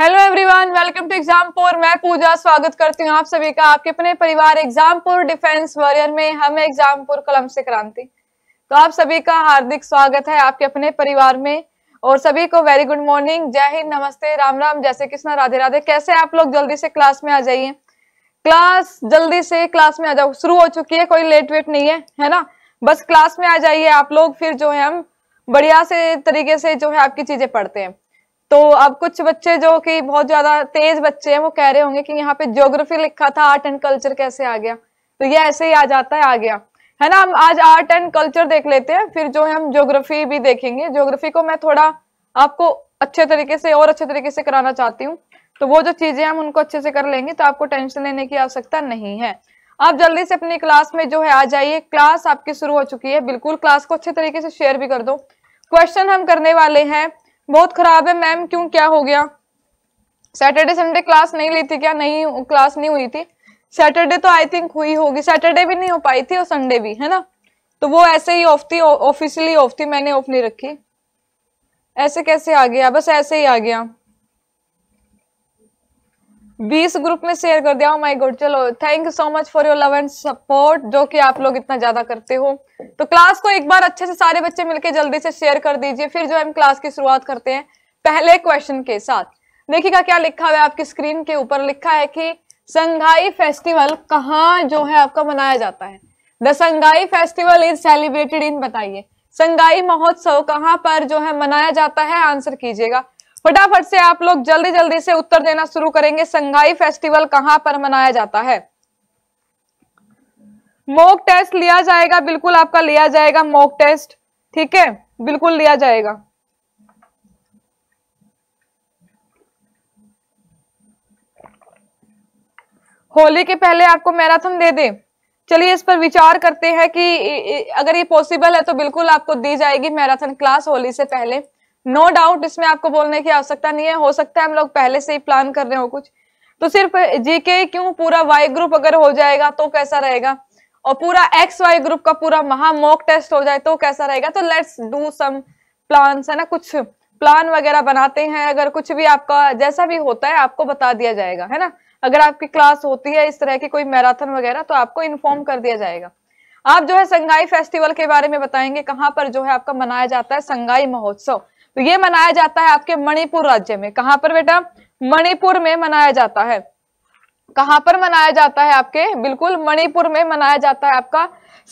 hello everyone welcome to Exampur मैं पूजा स्वागत करती हूँ आप सभी का आपके अपने परिवार एग्जामपुर डिफेंस वॉरियर में हम एग्जामपुर कलम से क्रांति तो आप सभी का हार्दिक स्वागत है आपके अपने परिवार में और सभी को वेरी गुड मॉर्निंग जय हिंद नमस्ते राम राम जैसे कृष्णा राधे राधे कैसे आप लोग जल्दी से क्लास में आ जाइए क्लास जल्दी से क्लास में आ जाओ शुरू हो चुकी है कोई लेट वेट नहीं है है ना बस क्लास में आ जाइए आप लोग फिर जो है हम बढ़िया से तरीके से जो है आपकी चीजें पढ़ते हैं तो अब कुछ बच्चे जो कि बहुत ज्यादा तेज बच्चे हैं वो कह रहे होंगे कि यहाँ पे ज्योग्राफी लिखा था आर्ट एंड कल्चर कैसे आ गया तो ये ऐसे ही आ जाता है आ गया है ना हम आज आर्ट एंड कल्चर देख लेते हैं फिर जो है हम ज्योग्राफी भी देखेंगे ज्योग्राफी को मैं थोड़ा आपको अच्छे तरीके से और अच्छे तरीके से कराना चाहती हूँ तो वो जो चीजें हम उनको अच्छे से कर लेंगे तो आपको टेंशन लेने की आवश्यकता नहीं है आप जल्दी से अपनी क्लास में जो है आ जाइए क्लास आपकी शुरू हो चुकी है बिल्कुल क्लास को अच्छे तरीके से शेयर भी कर दो क्वेश्चन हम करने वाले हैं बहुत खराब है मैम क्यों क्या हो गया सैटरडे संडे क्लास नहीं ली थी क्या नहीं क्लास नहीं हुई थी सैटरडे तो आई थिंक हुई होगी सैटरडे भी नहीं हो पाई थी और संडे भी है ना तो वो ऐसे ही ऑफ थी ऑफिशियली ऑफ थी मैंने ऑफ नहीं रखी ऐसे कैसे आ गया बस ऐसे ही आ गया बीस ग्रुप में शेयर कर दिया माय oh गॉड चलो thank you so much for your love and support जो कि आप लोग इतना ज्यादा करते हो तो क्लास को एक बार अच्छे से सारे बच्चे मिलकर जल्दी से शेयर कर दीजिए फिर जो हम क्लास की शुरुआत करते हैं पहले क्वेश्चन के साथ देखिएगा क्या लिखा हुआ है आपकी स्क्रीन के ऊपर लिखा है कि संघाई फेस्टिवल कहाँ जो है आपका मनाया जाता है the Sangai festival is celebrated in बताइए संघाई महोत्सव कहाँ पर जो है मनाया जाता है आंसर कीजिएगा फटाफट से आप लोग जल्दी जल्दी से उत्तर देना शुरू करेंगे संघाई फेस्टिवल कहां पर मनाया जाता है मोक टेस्ट लिया जाएगा बिल्कुल आपका लिया जाएगा मोक टेस्ट ठीक है बिल्कुल लिया जाएगा होली के पहले आपको मैराथन दे दे चलिए इस पर विचार करते हैं कि अगर ये पॉसिबल है तो बिल्कुल आपको दी जाएगी मैराथन क्लास होली से पहले नो no डाउट इसमें आपको बोलने की आवश्यकता नहीं है हो सकता है हम लोग पहले से ही प्लान कर रहे हो कुछ तो सिर्फ जीके क्यों पूरा वाई ग्रुप अगर हो जाएगा तो कैसा रहेगा और पूरा एक्स वाई ग्रुप का पूरा महामोक टेस्ट हो जाए तो कैसा रहेगा तो लेट्स डू सम प्लान है ना कुछ प्लान वगैरह बनाते हैं अगर कुछ भी आपका जैसा भी होता है आपको बता दिया जाएगा है ना अगर आपकी क्लास होती है इस तरह की कोई मैराथन वगैरह तो आपको इन्फॉर्म कर दिया जाएगा आप जो है संगाई फेस्टिवल के बारे में बताएंगे कहाँ पर जो है आपका मनाया जाता है संगाई महोत्सव तो ये मनाया जाता है आपके मणिपुर राज्य में कहां पर बेटा मणिपुर में मनाया जाता है कहां पर मनाया जाता है आपके बिल्कुल मणिपुर में मनाया जाता है आपका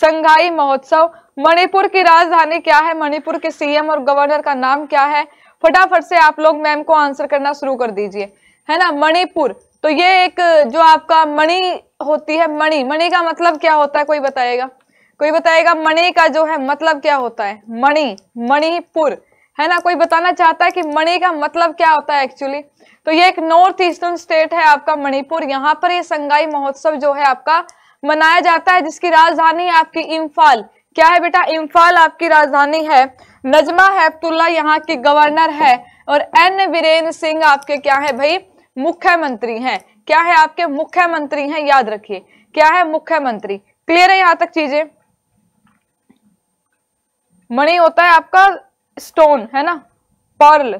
संघाई महोत्सव मणिपुर की राजधानी क्या है मणिपुर के सीएम और गवर्नर का नाम क्या है फटाफट से आप लोग मैम को आंसर करना शुरू कर दीजिए है ना मणिपुर तो ये एक जो आपका मणि होती है मणि मणि का मतलब क्या होता है कोई बताएगा कोई बताएगा मणि का जो है मतलब क्या होता है मणि मणिपुर है ना कोई बताना चाहता है कि मणि का मतलब क्या होता है एक्चुअली तो ये एक नॉर्थ ईस्टर्न स्टेट है आपका मणिपुर यहाँ पर ये संगाई महोत्सव जो है आपका मनाया जाता है जिसकी राजधानी है आपकी इम्फाल क्या है बेटा इम्फाल आपकी राजधानी है नजमा हैबतुल्ला यहाँ की गवर्नर है और एन वीरेन्द्र सिंह आपके क्या है भाई मुख्यमंत्री हैं क्या है आपके मुख्यमंत्री हैं याद रखिए क्या है मुख्यमंत्री क्लियर है यहाँ तक चीजें मणि होता है आपका स्टोन है ना पर्ल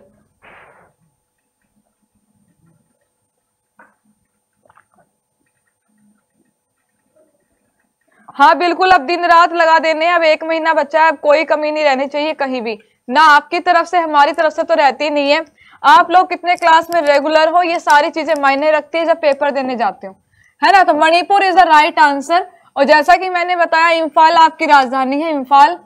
हाँ बिल्कुल अब दिन रात लगा देने अब एक महीना बचा है अब कोई कमी नहीं रहनी चाहिए कहीं भी ना आपकी तरफ से हमारी तरफ से तो रहती नहीं है आप लोग कितने क्लास में रेगुलर हो ये सारी चीजें मायने रखती है जब पेपर देने जाते हो है ना तो Manipur is the right answer और जैसा कि मैंने बताया इम्फाल आपकी राजधानी है इम्फाल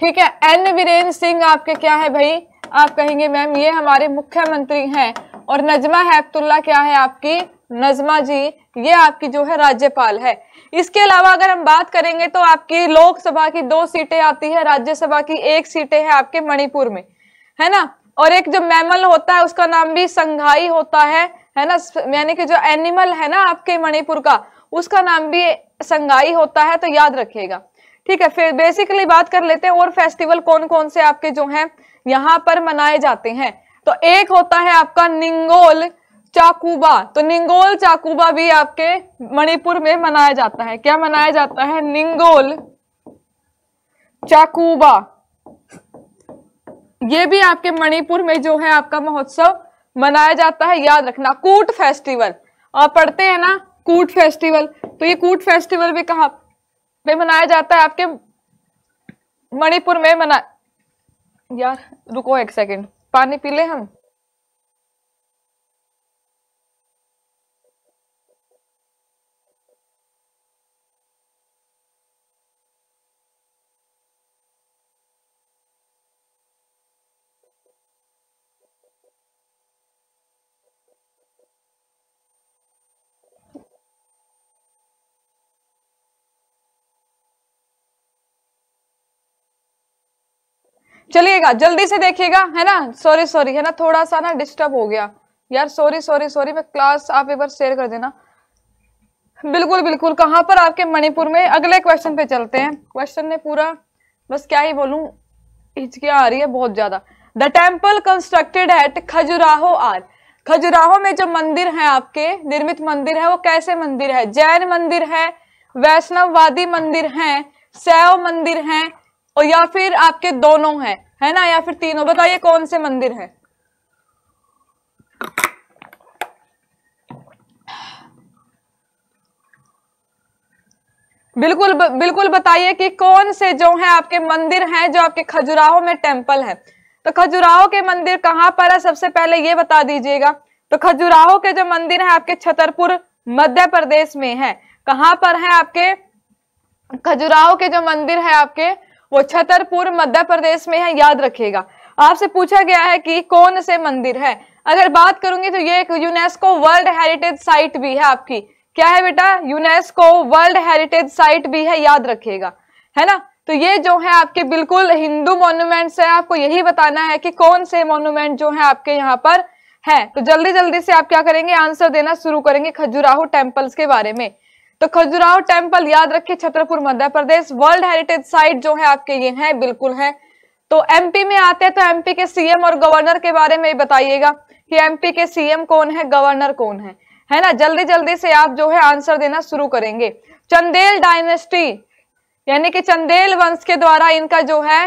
ठीक है एन वीरेंद्र सिंह आपके क्या है भाई आप कहेंगे मैम ये हमारे मुख्यमंत्री हैं और नजमा हैपतुल्ला क्या है आपकी नजमा जी ये आपकी जो है राज्यपाल है इसके अलावा अगर हम बात करेंगे तो आपकी लोकसभा की दो सीटें आती है राज्यसभा की एक सीटें है आपके मणिपुर में है ना और एक जो मैमल होता है उसका नाम भी संघाई होता है है ना यानी कि जो एनिमल है ना आपके मणिपुर का उसका नाम भी संघाई होता है तो याद रखिएगा ठीक है फिर बेसिकली बात कर लेते हैं और फेस्टिवल कौन कौन से आपके जो हैं यहाँ पर मनाए जाते हैं तो एक होता है आपका निंगोल चाकूबा तो निंगोल चाकूबा भी आपके मणिपुर में मनाया जाता है क्या मनाया जाता है निंगोल चाकूबा ये भी आपके मणिपुर में जो है आपका महोत्सव मनाया जाता है याद रखना कूट फेस्टिवल आप पढ़ते हैं ना कूट फेस्टिवल तो ये कूट फेस्टिवल भी कहा पे मनाया जाता है आपके मणिपुर में मना यार रुको एक सेकेंड पानी पी ले हम चलिएगा जल्दी से देखिएगा है ना सॉरी सॉरी है ना थोड़ा सा ना डिस्टर्ब हो गया यार सॉरी सॉरी सॉरी मैं क्लास आप एक बार शेयर कर देना बिल्कुल बिल्कुल कहाँ पर आपके मणिपुर में अगले क्वेश्चन पे चलते हैं क्वेश्चन ने पूरा बस क्या ही बोलू हिचकिया आ रही है बहुत ज्यादा the temple constructed at Khajuraho are Khajuraho में जो मंदिर है आपके निर्मित मंदिर है वो कैसे मंदिर है जैन मंदिर है वैष्णववादी मंदिर है शैव मंदिर है और या फिर आपके दोनों हैं है ना या फिर तीनों बताइए कौन से मंदिर है बिल्कुल बिल्कुल बताइए कि कौन से जो है आपके मंदिर हैं जो आपके खजुराहो में टेम्पल है तो खजुराहो के मंदिर कहाँ पर है सबसे पहले ये बता दीजिएगा तो खजुराहो के जो मंदिर है आपके छतरपुर मध्य प्रदेश में है कहाँ पर है आपके खजुराहो के जो मंदिर है आपके वो छतरपुर मध्य प्रदेश में है याद रखिएगा आपसे पूछा गया है कि कौन से मंदिर है अगर बात करूंगी तो ये एक यूनेस्को वर्ल्ड हेरिटेज साइट भी है आपकी क्या है बेटा यूनेस्को वर्ल्ड हेरिटेज साइट भी है याद रखिएगा है ना तो ये जो है आपके बिल्कुल हिंदू मोन्यूमेंट्स है आपको यही बताना है कि कौन से मोन्यूमेंट जो है आपके यहाँ पर है तो जल्दी जल्दी से आप क्या करेंगे आंसर देना शुरू करेंगे खजुराहो टेम्पल्स के बारे में तो खजुराहो टेम्पल याद रखिए Chhatarpur Madhya Pradesh world heritage site जो है आपके ये हैं बिल्कुल हैं तो एमपी में आते हैं तो एमपी के सीएम और गवर्नर के बारे में बताइएगा कि एमपी के सीएम कौन है गवर्नर कौन है है ना जल्दी जल्दी से आप जो है आंसर देना शुरू करेंगे चंदेल डायनेस्टी यानी कि चंदेल वंश के द्वारा इनका जो है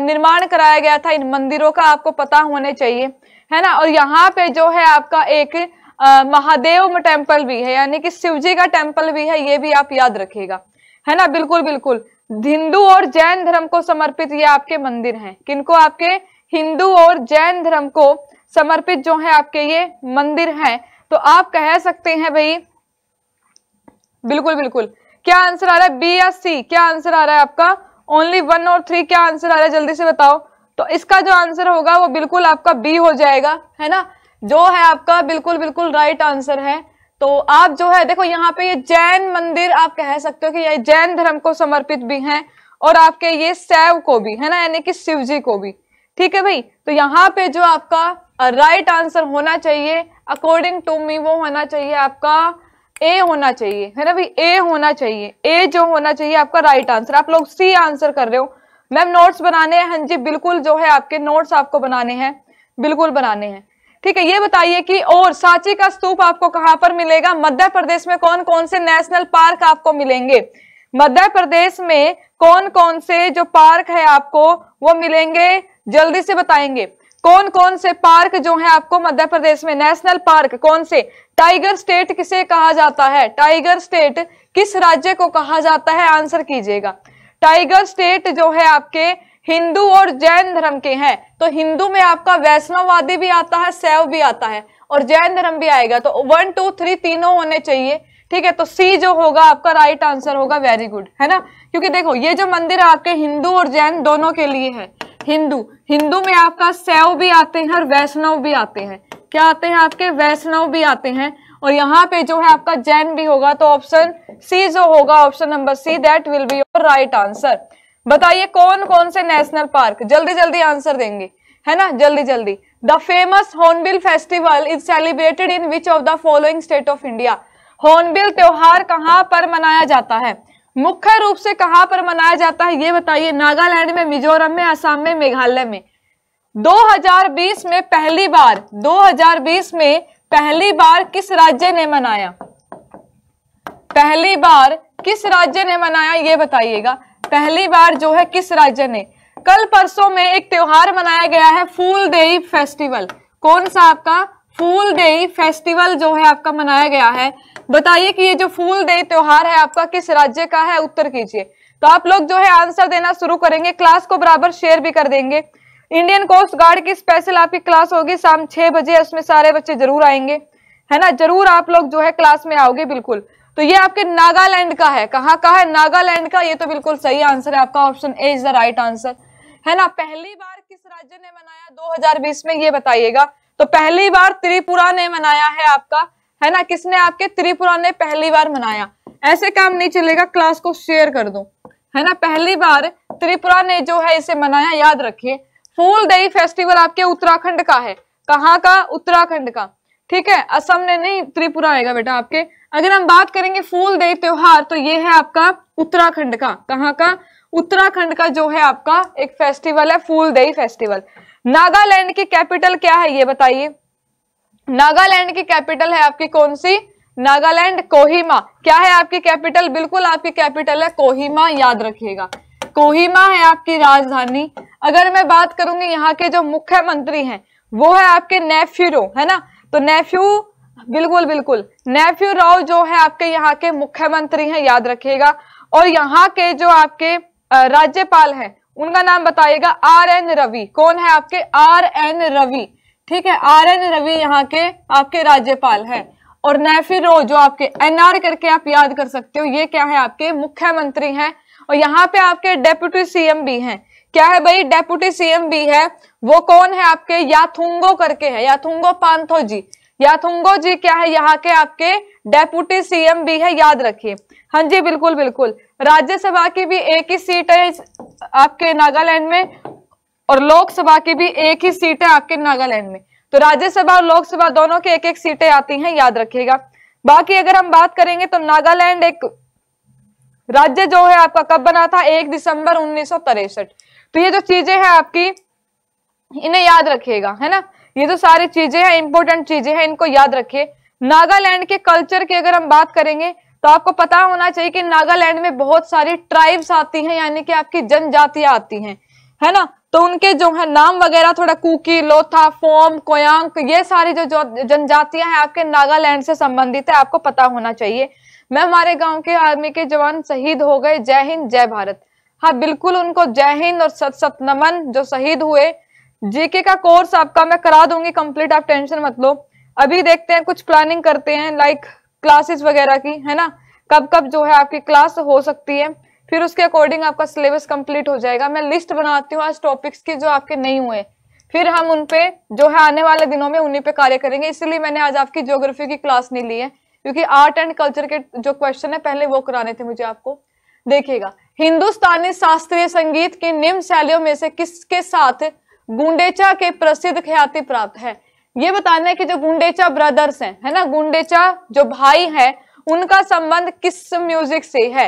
निर्माण कराया गया था इन मंदिरों का आपको पता होने चाहिए है ना और यहाँ पे जो है आपका एक महादेव टेम्पल भी है यानी कि शिव जी का टेम्पल भी है ये भी आप याद रखिएगा है ना बिल्कुल बिल्कुल हिंदू और जैन धर्म को समर्पित ये आपके मंदिर हैं किनको आपके हिंदू और जैन धर्म को समर्पित जो है आपके ये मंदिर हैं तो आप कह सकते हैं भाई बिल्कुल बिल्कुल क्या आंसर आ रहा है बी या सी क्या आंसर आ रहा है आपका ओनली वन और थ्री क्या आंसर आ रहा है जल्दी से बताओ तो इसका जो आंसर होगा वो बिल्कुल आपका बी हो जाएगा है ना जो है आपका बिल्कुल बिल्कुल राइट आंसर है तो आप जो है देखो यहाँ पे ये जैन मंदिर आप कह सकते हो कि ये जैन धर्म को समर्पित भी हैं और आपके ये शैव को भी है ना यानी कि शिव जी को भी ठीक है भाई तो यहाँ पे जो आपका राइट आंसर होना चाहिए अकॉर्डिंग टू मी वो होना चाहिए आपका ए होना चाहिए है ना भाई ए होना चाहिए ए जो होना चाहिए आपका राइट आंसर आप लोग सी आंसर कर रहे हो मैम नोट्स बनाने हैं हाँ जी बिल्कुल जो है आपके नोट्स आपको बनाने हैं बिल्कुल बनाने हैं ठीक है ये बताइए कि और सांची का स्तूप आपको कहां पर मिलेगा मध्य प्रदेश में कौन कौन से नेशनल पार्क आपको मिलेंगे मध्य प्रदेश में कौन कौन से जो पार्क है आपको वो मिलेंगे जल्दी से बताएंगे कौन कौन से पार्क जो है आपको मध्य प्रदेश में नेशनल पार्क कौन से टाइगर स्टेट किसे कहा जाता है टाइगर स्टेट किस राज्य को कहा जाता है आंसर कीजिएगा टाइगर स्टेट जो है आपके हिंदू और जैन धर्म के हैं तो हिंदू में आपका वैष्णववादी भी आता है सैव भी आता है और जैन धर्म भी आएगा तो वन टू थ्री तीनों होने चाहिए ठीक है तो सी जो होगा आपका राइट आंसर होगा वेरी गुड है ना क्योंकि देखो ये जो मंदिर आपके हिंदू और जैन दोनों के लिए है हिंदू हिंदू में आपका सैव भी आते हैं और वैष्णव भी आते हैं क्या आते हैं आपके वैष्णव भी आते हैं और यहाँ पे जो है आपका जैन भी होगा तो ऑप्शन सी जो होगा option number C that will be your right answer बताइए कौन कौन से नेशनल पार्क जल्दी जल्दी आंसर देंगे है ना जल्दी जल्दी the famous hornbill festival is celebrated in which of the following state of India hornbill त्योहार कहाँ पर मनाया जाता है मुख्य रूप से कहाँ पर मनाया जाता है ये बताइए नागालैंड में मिजोरम में असम में मेघालय में 2020 में पहली बार 2020 में पहली बार किस राज्य ने मनाया पहली बार किस राज्य ने मनाया ये बताइएगा पहली बार जो है किस राज्य ने कल परसों में एक त्योहार मनाया गया है फूल देई फेस्टिवल कौन सा आपका फूल देई फेस्टिवल जो है आपका मनाया गया है बताइए कि ये जो फूल देई त्योहार है आपका किस राज्य का है उत्तर कीजिए तो आप लोग जो है आंसर देना शुरू करेंगे क्लास को बराबर शेयर भी कर देंगे इंडियन कोस्ट गार्ड की स्पेशल आपकी क्लास होगी शाम छह बजे उसमें सारे बच्चे जरूर आएंगे है ना जरूर आप लोग जो है क्लास में आओगे बिल्कुल तो ये आपके नागालैंड का है कहां का है नागालैंड का ये तो बिल्कुल सही आंसर है आपका option A is the right answer है ना पहली बार किस राज्य ने मनाया 2020 में ये बताइएगा तो पहली बार त्रिपुरा ने मनाया है आपका है ना किसने आपके त्रिपुरा ने पहली बार मनाया ऐसे काम नहीं चलेगा क्लास को शेयर कर दो है ना पहली बार त्रिपुरा ने जो है इसे मनाया याद रखिए फूल दही फेस्टिवल आपके उत्तराखंड का है कहाँ का उत्तराखंड का ठीक है असम ने नहीं त्रिपुरा आएगा बेटा आपके अगर हम बात करेंगे फूल दे त्योहार तो ये है आपका उत्तराखंड का कहाँ का उत्तराखंड का जो है आपका एक फेस्टिवल है फूल दई फेस्टिवल नागालैंड की कैपिटल क्या है ये बताइए नागालैंड की कैपिटल है आपकी कौन सी नागालैंड कोहिमा क्या है आपकी कैपिटल बिल्कुल आपकी कैपिटल है कोहिमा याद रखिएगा कोहिमा है आपकी राजधानी अगर मैं बात करूंगी यहाँ के जो मुख्यमंत्री हैं वो है आपके नेफ्यूरो है ना तो नेफ्यू बिल्कुल बिल्कुल नेफ्यू राव जो है आपके यहाँ के मुख्यमंत्री हैं याद रखिएगा और यहाँ के जो आपके राज्यपाल हैं उनका नाम बताइएगा आर एन रवि कौन है आपके आर एन रवि ठीक है आर एन रवि यहाँ के आपके राज्यपाल हैं और नेफ्यू राव जो आपके एनआर करके आप याद कर सकते हो ये क्या है आपके मुख्यमंत्री हैं और यहाँ पे आपके डेप्यूटी सीएम भी हैं क्या है भाई डेप्यूटी सीएम भी है वो कौन है आपके याथुंगो करके है याथुंगो पांथो जी याथुंगो जी क्या है यहाँ के आपके डेप्यूटी सीएम भी है याद रखिए हाँ जी बिल्कुल बिल्कुल राज्यसभा की भी एक ही सीट है आपके नागालैंड में और लोकसभा की भी एक ही सीट है आपके नागालैंड में तो राज्यसभा और लोकसभा दोनों की एक एक सीटें आती हैं याद रखिएगा बाकी अगर हम बात करेंगे तो नागालैंड एक राज्य जो है आपका कब बना था एक दिसंबर उन्नीस तो ये जो चीजें हैं आपकी इन्हें याद रखिएगा है ना ये जो तो सारी चीजें हैं इंपॉर्टेंट चीजें हैं इनको याद रखिए नागालैंड के कल्चर की अगर हम बात करेंगे तो आपको पता होना चाहिए कि नागालैंड में बहुत सारी ट्राइब्स आती हैं यानी कि आपकी जनजातियां आती हैं है ना तो उनके जो है नाम वगैरह थोड़ा कुकी लोथा फोम कोयांक ये सारी जो, जो जनजातियां हैं आपके नागालैंड से संबंधित है आपको पता होना चाहिए मैं हमारे गांव के आर्मी के जवान शहीद हो गए जय हिंद जय भारत हाँ बिल्कुल उनको जय हिंद और सत सत नमन जो शहीद हुए जीके का कोर्स आपका मैं करा दूंगी कंप्लीट आप टेंशन मत लो अभी देखते हैं कुछ प्लानिंग करते हैं लाइक क्लासेस वगैरह की है ना कब कब जो है आपकी क्लास हो सकती है फिर उसके अकॉर्डिंग आपका सिलेबस कंप्लीट हो जाएगा मैं लिस्ट बनाती हूँ आज टॉपिक्स की जो आपके नहीं हुए फिर हम उनपे जो है आने वाले दिनों में उन्हीं पे कार्य करेंगे इसलिए मैंने आज आपकी ज्योग्राफी की क्लास नहीं ली है क्योंकि आर्ट एंड कल्चर के जो क्वेश्चन है पहले वो कराने थे मुझे आपको देखिएगा हिंदुस्तानी शास्त्रीय संगीत की निम्न शैलियों में से किसके साथ गुंडेचा के प्रसिद्ध ख्याति प्राप्त है ये बताना है कि जो गुंडेचा ब्रदर्स हैं है ना गुंडेचा जो भाई है उनका संबंध किस म्यूजिक से है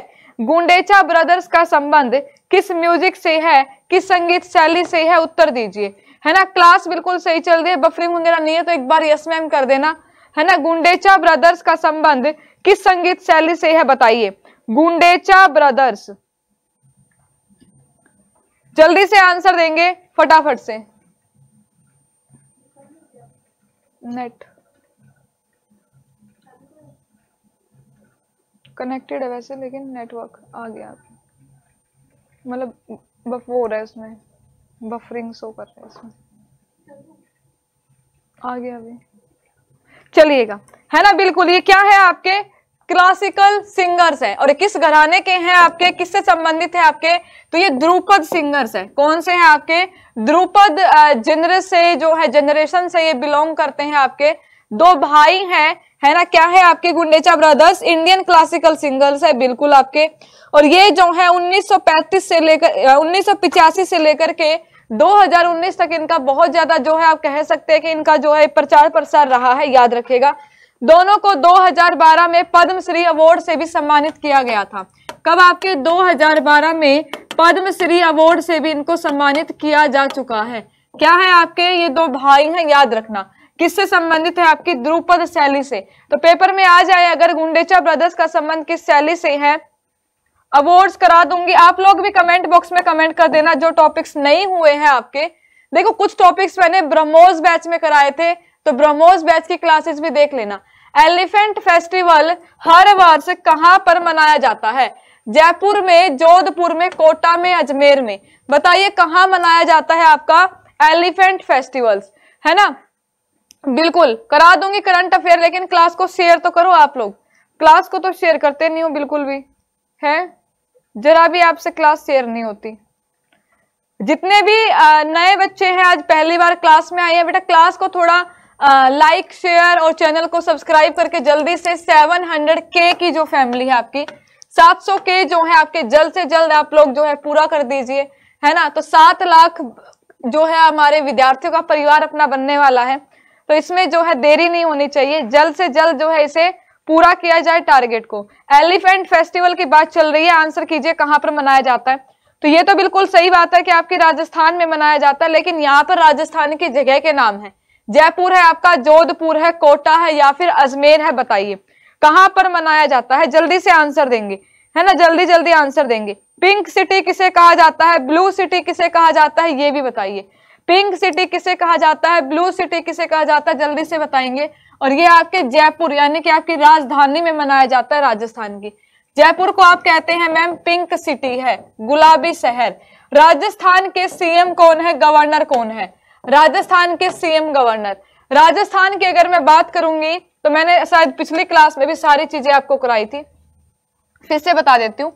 गुंडेचा ब्रदर्स का संबंध किस म्यूजिक से है किस संगीत शैली से है उत्तर दीजिए है ना क्लास बिल्कुल सही चल रही है बफरिंग वगैरह नहीं है तो एक बार यस मैम कर देना है ना गुंडेचा ब्रदर्स का संबंध किस संगीत शैली से है बताइए गुंडेचा ब्रदर्स जल्दी से आंसर देंगे फटाफट से नेट कनेक्टेड है वैसे लेकिन नेटवर्क आ गया मतलब बफ वो हो रहा है उसमें बफरिंग शो कर रहा है इसमें आ गया अभी चलिएगा है ना बिल्कुल ये क्या है आपके क्लासिकल सिंगर्स हैं और किस घराने के हैं आपके किससे संबंधित है आपके तो ये द्रुपद सिंगर्स हैं कौन से हैं आपके द्रुपद जनर से जो है जनरेशन से ये बिलोंग करते हैं आपके दो भाई हैं है ना क्या है आपके Gundecha brothers Indian classical singers है बिल्कुल आपके और ये जो है उन्नीस से लेकर उन्नीस से लेकर के 2019 तक इनका बहुत ज्यादा जो है आप कह सकते हैं कि इनका जो है प्रचार प्रसार रहा है याद रखेगा दोनों को 2012 में पद्मश्री अवार्ड से भी सम्मानित किया गया था कब आपके 2012 में पद्मश्री अवार्ड से भी इनको सम्मानित किया जा चुका है क्या है आपके ये दो भाई हैं याद रखना किससे संबंधित है आपकी द्रुपद शैली से तो पेपर में आ जाए अगर गुंडेचा ब्रदर्स का संबंध किस शैली से है अवार्ड्स करा दूंगी आप लोग भी कमेंट बॉक्स में कमेंट कर देना जो टॉपिक्स नहीं हुए हैं आपके देखो कुछ टॉपिक्स मैंने ब्रह्मोस बैच में कराए थे तो ब्रह्मोस बैच की क्लासेस भी देख लेना एलिफेंट फेस्टिवल हर वर्ष कहां पर मनाया जाता है जयपुर में जोधपुर में कोटा में अजमेर में बताइए कहां मनाया जाता है आपका एलिफेंट फेस्टिवल्स है ना बिल्कुल करा दूंगी करंट अफेयर लेकिन क्लास को शेयर तो करो आप लोग क्लास को तो शेयर करते नहीं हो बिल्कुल भी है जरा भी आपसे क्लास शेयर नहीं होती जितने भी नए बच्चे हैं आज पहली बार क्लास में आए हैं बेटा क्लास को थोड़ा लाइक शेयर और चैनल को सब्सक्राइब करके जल्दी से 700 के की जो फैमिली है आपकी 700 के जो है आपके जल्द से जल्द आप लोग जो है पूरा कर दीजिए है ना तो सात लाख जो है हमारे विद्यार्थियों का परिवार अपना बनने वाला है तो इसमें जो है देरी नहीं होनी चाहिए जल्द से जल्द जो है इसे पूरा किया जाए टारगेट को एलिफेंट फेस्टिवल की बात चल रही है आंसर कीजिए कहाँ पर मनाया जाता है तो ये तो बिल्कुल सही बात है कि आपके राजस्थान में मनाया जाता है लेकिन यहाँ पर राजस्थान की जगह के नाम है जयपुर है आपका जोधपुर है कोटा है या फिर अजमेर है बताइए कहां पर मनाया जाता है जल्दी से आंसर देंगे है ना जल्दी जल्दी आंसर देंगे पिंक सिटी किसे कहा जाता है ब्लू सिटी किसे कहा जाता है ये भी बताइए पिंक सिटी किसे कहा जाता है ब्लू सिटी किसे कहा जाता है जल्दी से बताएंगे और ये आपके जयपुर यानी कि आपकी राजधानी में मनाया जाता है राजस्थान की जयपुर को आप कहते हैं मैम पिंक सिटी है गुलाबी शहर राजस्थान के सीएम कौन है गवर्नर कौन है राजस्थान के सीएम गवर्नर राजस्थान की अगर मैं बात करूंगी तो मैंने शायद पिछली क्लास में भी सारी चीजें आपको कराई थी फिर से बता देती हूँ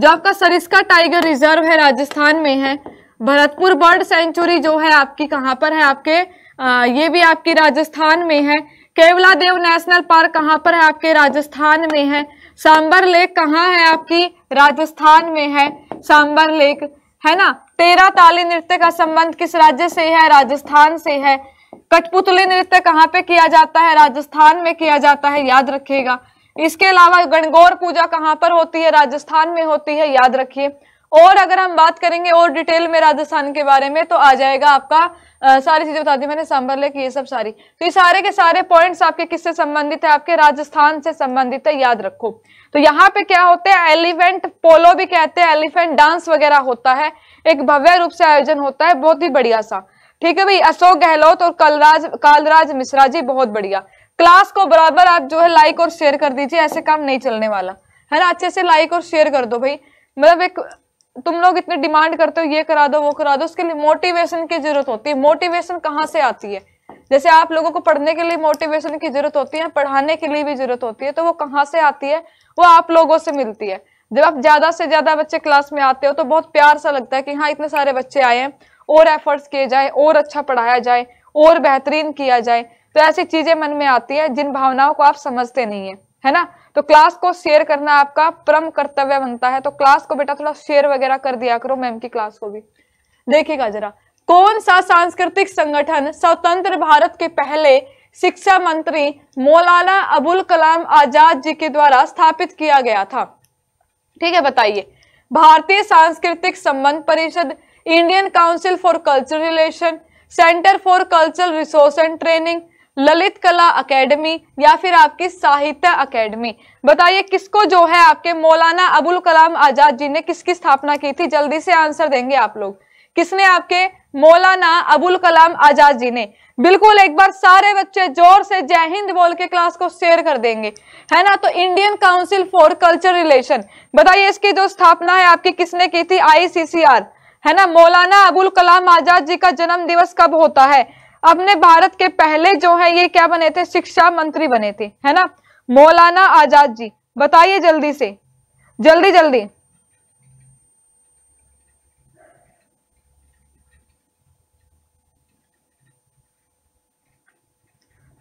जो आपका सरिस्का टाइगर रिजर्व है राजस्थान में है भरतपुर बर्ड सेंचुरी जो है आपकी कहाँ पर है आपके आ, ये भी आपकी राजस्थान में है केवला देव नेशनल पार्क कहाँ पर है आपके राजस्थान में है सांबर लेक कहाँ है आपकी राजस्थान में है सांबर लेक है ना तेरा ताली नृत्य का संबंध किस राज्य से है राजस्थान से है कठपुतली नृत्य कहाँ पे किया जाता है राजस्थान में किया जाता है याद रखिएगा इसके अलावा गणगौर पूजा कहाँ पर होती है राजस्थान में होती है याद रखिए और अगर हम बात करेंगे और डिटेल में राजस्थान के बारे में तो आ जाएगा आपका आ, सारी चीजें बता दी मैंने सांबर लेक ये सब सारी तो ये सारे के सारे पॉइंट्स आपके किससे संबंधित है आपके राजस्थान से संबंधित है याद रखो तो यहाँ पे क्या होते हैं एलिफेंट पोलो भी कहते हैं एलिफेंट डांस वगैरह होता है एक भव्य रूप से आयोजन होता है बहुत ही बढ़िया सा ठीक है भाई अशोक गहलोत और कलराज कालराज मिश्रा जी बहुत बढ़िया क्लास को बराबर आप जो है लाइक और शेयर कर दीजिए ऐसे काम नहीं चलने वाला है ना अच्छे से लाइक और शेयर कर दो भाई मतलब एक तुम लोग इतने डिमांड करते हो ये करा दो वो करा दो उसके लिए मोटिवेशन की जरूरत होती है मोटिवेशन कहाँ से आती है जैसे आप लोगों को पढ़ने के लिए मोटिवेशन की जरूरत होती है पढ़ाने के लिए भी जरूरत होती है तो वो कहाँ से आती है वो आप लोगों से मिलती है जब आप ज्यादा से ज्यादा बच्चे क्लास में आते हो तो बहुत प्यार सा लगता है कि हाँ इतने सारे बच्चे आए हैं और एफर्ट्स किए जाए और अच्छा पढ़ाया जाए और बेहतरीन किया जाए तो ऐसी चीजें मन में आती है जिन भावनाओं को आप समझते नहीं है है ना तो क्लास को शेयर करना आपका परम कर्तव्य बनता है तो क्लास को बेटा थोड़ा शेयर वगैरह कर दिया करो मैम की क्लास को भी देखिएगा जरा कौन सा सांस्कृतिक संगठन स्वतंत्र भारत के पहले शिक्षा मंत्री मौलाना अबुल कलाम आजाद जी के द्वारा स्थापित किया गया था ठीक है बताइए भारतीय सांस्कृतिक संबंध परिषद Indian council for culture relation centre for cultural resource and training Lalit Kala academy या फिर आपकी साहित्य अकेडमी बताइए किसको जो है आपके मौलाना अबुल कलाम आजाद जी ने किसकी स्थापना की थी जल्दी से आंसर देंगे आप लोग किसने आपके मौलाना अबुल कलाम आजाद जी ने बिल्कुल एक बार सारे बच्चे जोर से जय हिंद बोल के क्लास को शेयर कर देंगे है ना तो Indian council for culture relation बताइए इसकी जो स्थापना है आपकी किसने की थी आईसीसीआर है ना मौलाना अबुल कलाम आजाद जी का जन्म दिवस कब होता है अपने भारत के पहले जो है ये क्या बने थे शिक्षा मंत्री बने थे है ना मौलाना आजाद जी बताइए जल्दी से जल्दी जल्दी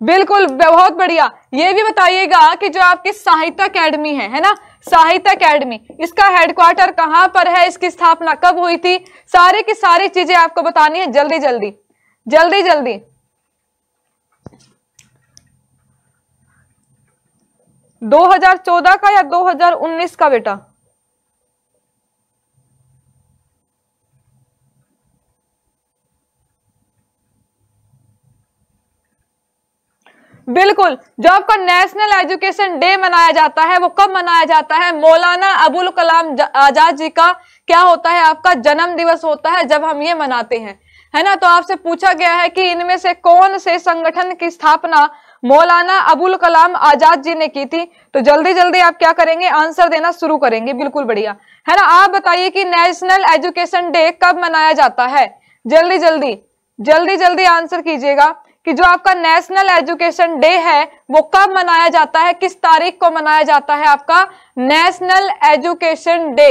बिल्कुल बहुत बढ़िया ये भी बताइएगा कि जो आपकी साहित्य अकेडमी है है ना साहित्य अकेडमी इसका हेडक्वार्टर कहां पर है इसकी स्थापना कब हुई थी सारे की सारी चीजें आपको बतानी है जल्दी जल्दी जल्दी जल्दी दो हजार चौदह का या दो हजार उन्नीस का बेटा बिल्कुल जो आपका नेशनल एजुकेशन डे मनाया जाता है वो कब मनाया जाता है मौलाना अबुल कलाम आजाद जी का क्या होता है आपका जन्म दिवस होता है जब हम ये मनाते हैं है ना तो आपसे पूछा गया है कि इनमें से कौन से संगठन की स्थापना मौलाना अबुल कलाम आजाद जी ने की थी तो जल्दी जल्दी आप क्या करेंगे आंसर देना शुरू करेंगे बिल्कुल बढ़िया है ना आप बताइए कि नेशनल एजुकेशन डे कब मनाया जाता है जल्दी जल्दी जल्दी जल्दी आंसर कीजिएगा कि जो आपका नेशनल एजुकेशन डे है वो कब मनाया जाता है किस तारीख को मनाया जाता है आपका नेशनल एजुकेशन डे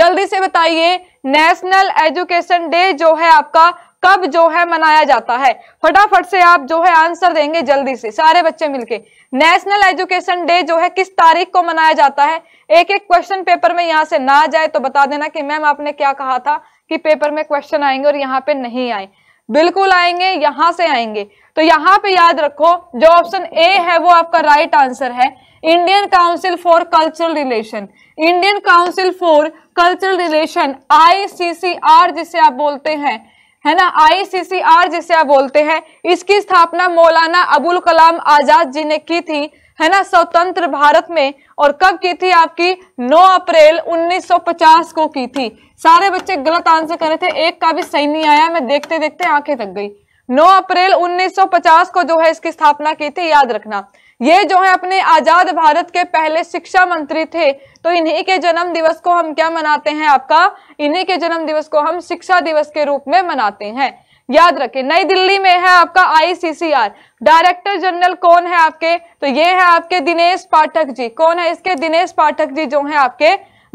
जल्दी से बताइए नेशनल एजुकेशन डे जो है आपका कब जो है मनाया जाता है फटाफट से आप जो है आंसर देंगे जल्दी से सारे बच्चे मिलके नेशनल एजुकेशन डे जो है किस तारीख को मनाया जाता है एक एक क्वेश्चन पेपर में यहाँ से ना जाए तो बता देना कि मैम आपने क्या कहा था कि पेपर में क्वेश्चन आएंगे और यहाँ पे नहीं आए बिल्कुल आएंगे यहां से आएंगे तो यहाँ पे याद रखो जो ऑप्शन ए है वो आपका राइट आंसर है Indian council for cultural relation Indian council for cultural relation ICCR जिसे आप बोलते हैं है ना आईसीसीआर जिसे आप बोलते हैं इसकी स्थापना मौलाना अबुल कलाम आजाद जी ने की थी है ना स्वतंत्र भारत में और कब की थी आपकी 9 अप्रैल 1950 को की थी सारे बच्चे गलत आंसर कर रहे थे एक का भी सही नहीं आया मैं देखते देखते आंखें थक गई 9 अप्रैल 1950 को जो है इसकी स्थापना की थी याद रखना ये जो है अपने आजाद भारत के पहले शिक्षा मंत्री थे तो इन्हीं के जन्म दिवस को हम क्या मनाते हैं आपका इन्हीं के जन्म दिवस को हम शिक्षा दिवस के रूप में मनाते हैं याद रखें नई दिल्ली में है आपका आईसीसीआर डायरेक्टर जनरल कौन है आपके तो ये है आपके दिनेश पाठक जी कौन है इसके दिनेश पाठक जी जो है आपके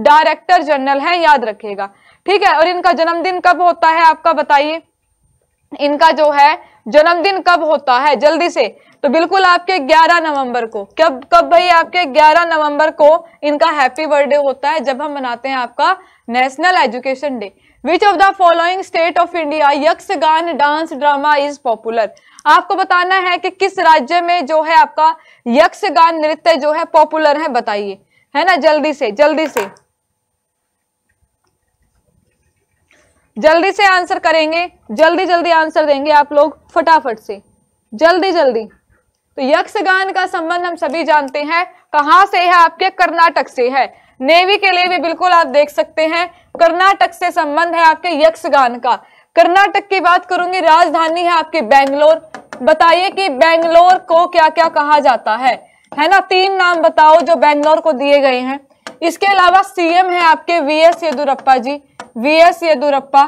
डायरेक्टर जनरल है याद रखेगा ठीक है और इनका जन्मदिन कब होता है आपका बताइए इनका जो है जन्मदिन कब होता है जल्दी से तो बिल्कुल आपके 11 नवंबर को कब कब भाई आपके 11 नवंबर को इनका हैप्पी बर्थडे होता है जब हम मनाते हैं आपका national education day which of the following state of India Yakshagana dance drama is popular आपको बताना है कि किस राज्य में जो है आपका यक्षगान नृत्य जो है पॉपुलर है बताइए है ना जल्दी से जल्दी से जल्दी से आंसर करेंगे जल्दी जल्दी आंसर देंगे आप लोग फटाफट से जल्दी जल्दी तो यक्षगान का संबंध हम सभी जानते हैं कहाँ से है आपके कर्नाटक से है नेवी के लिए भी बिल्कुल आप देख सकते हैं कर्नाटक से संबंध है आपके यक्षगान का कर्नाटक की बात करूंगी राजधानी है आपकी बेंगलोर बताइए कि बेंगलोर को क्या क्या कहा जाता है है ना तीन नाम बताओ जो बेंगलोर को दिए गए हैं इसके अलावा सीएम है आपके V S Yediyurappa ji V S Yediyurappa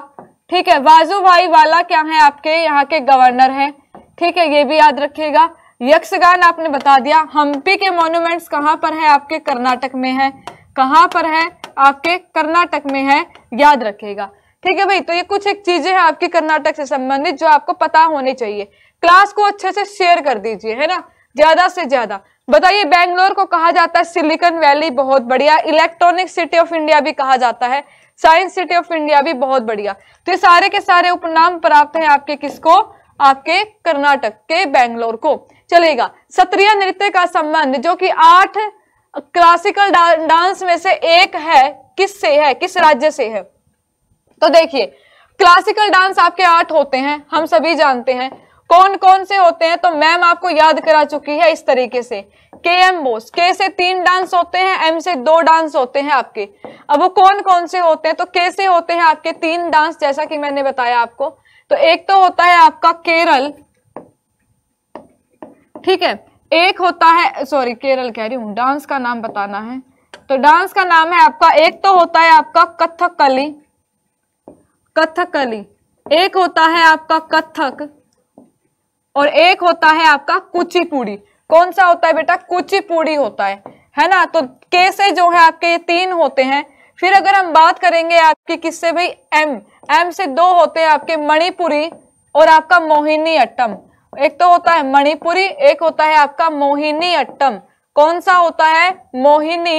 ठीक है वाजू भाई वाला क्या है आपके यहाँ के गवर्नर है ठीक है ये भी याद रखिएगा यक्षगान आपने बता दिया हम्पी के मॉन्यूमेंट्स कहाँ पर है आपके कर्नाटक में है कहाँ पर है आपके कर्नाटक में है याद रखेगा ठीक है भाई तो ये कुछ एक चीजें हैं आपके कर्नाटक से संबंधित जो आपको पता होने चाहिए क्लास को अच्छे से शेयर कर दीजिए है ना ज्यादा से ज्यादा बताइए बैंगलोर को कहा जाता है सिलिकन वैली बहुत बढ़िया इलेक्ट्रॉनिक सिटी ऑफ इंडिया भी कहा जाता है साइंस सिटी ऑफ इंडिया भी बहुत बढ़िया तो ये सारे के सारे उपनाम प्राप्त हैं आपके किसको आपके कर्नाटक के बैंगलोर को चलेगा सत्रिया नृत्य का संबंध जो कि आठ क्लासिकल डांस में से एक है किस से है किस राज्य से है तो देखिए क्लासिकल डांस आपके आठ होते हैं हम सभी जानते हैं कौन कौन से होते हैं तो मैम आपको याद करा चुकी है इस तरीके से के एम बोस के से तीन डांस होते हैं एम से दो डांस होते हैं आपके अब वो कौन कौन से होते हैं तो के से होते हैं आपके तीन डांस जैसा कि मैंने बताया आपको तो एक तो होता है आपका केरल ठीक है एक होता है सॉरी केरल कह रही हूँ डांस का नाम बताना है तो डांस का नाम है आपका एक तो होता है आपका कथकली कथकली एक होता है आपका कथक और एक होता है आपका कुचिपुड़ी कौन सा होता है बेटा कुचिपुड़ी होता है है ना तो कैसे जो है आपके ये तीन होते हैं फिर अगर हम बात करेंगे आपके किससे भाई एम एम से दो होते हैं आपके मणिपुरी और आपका मोहिनी अट्टम एक तो होता है मणिपुरी एक होता है आपका मोहिनी अट्टम कौन सा होता है मोहिनी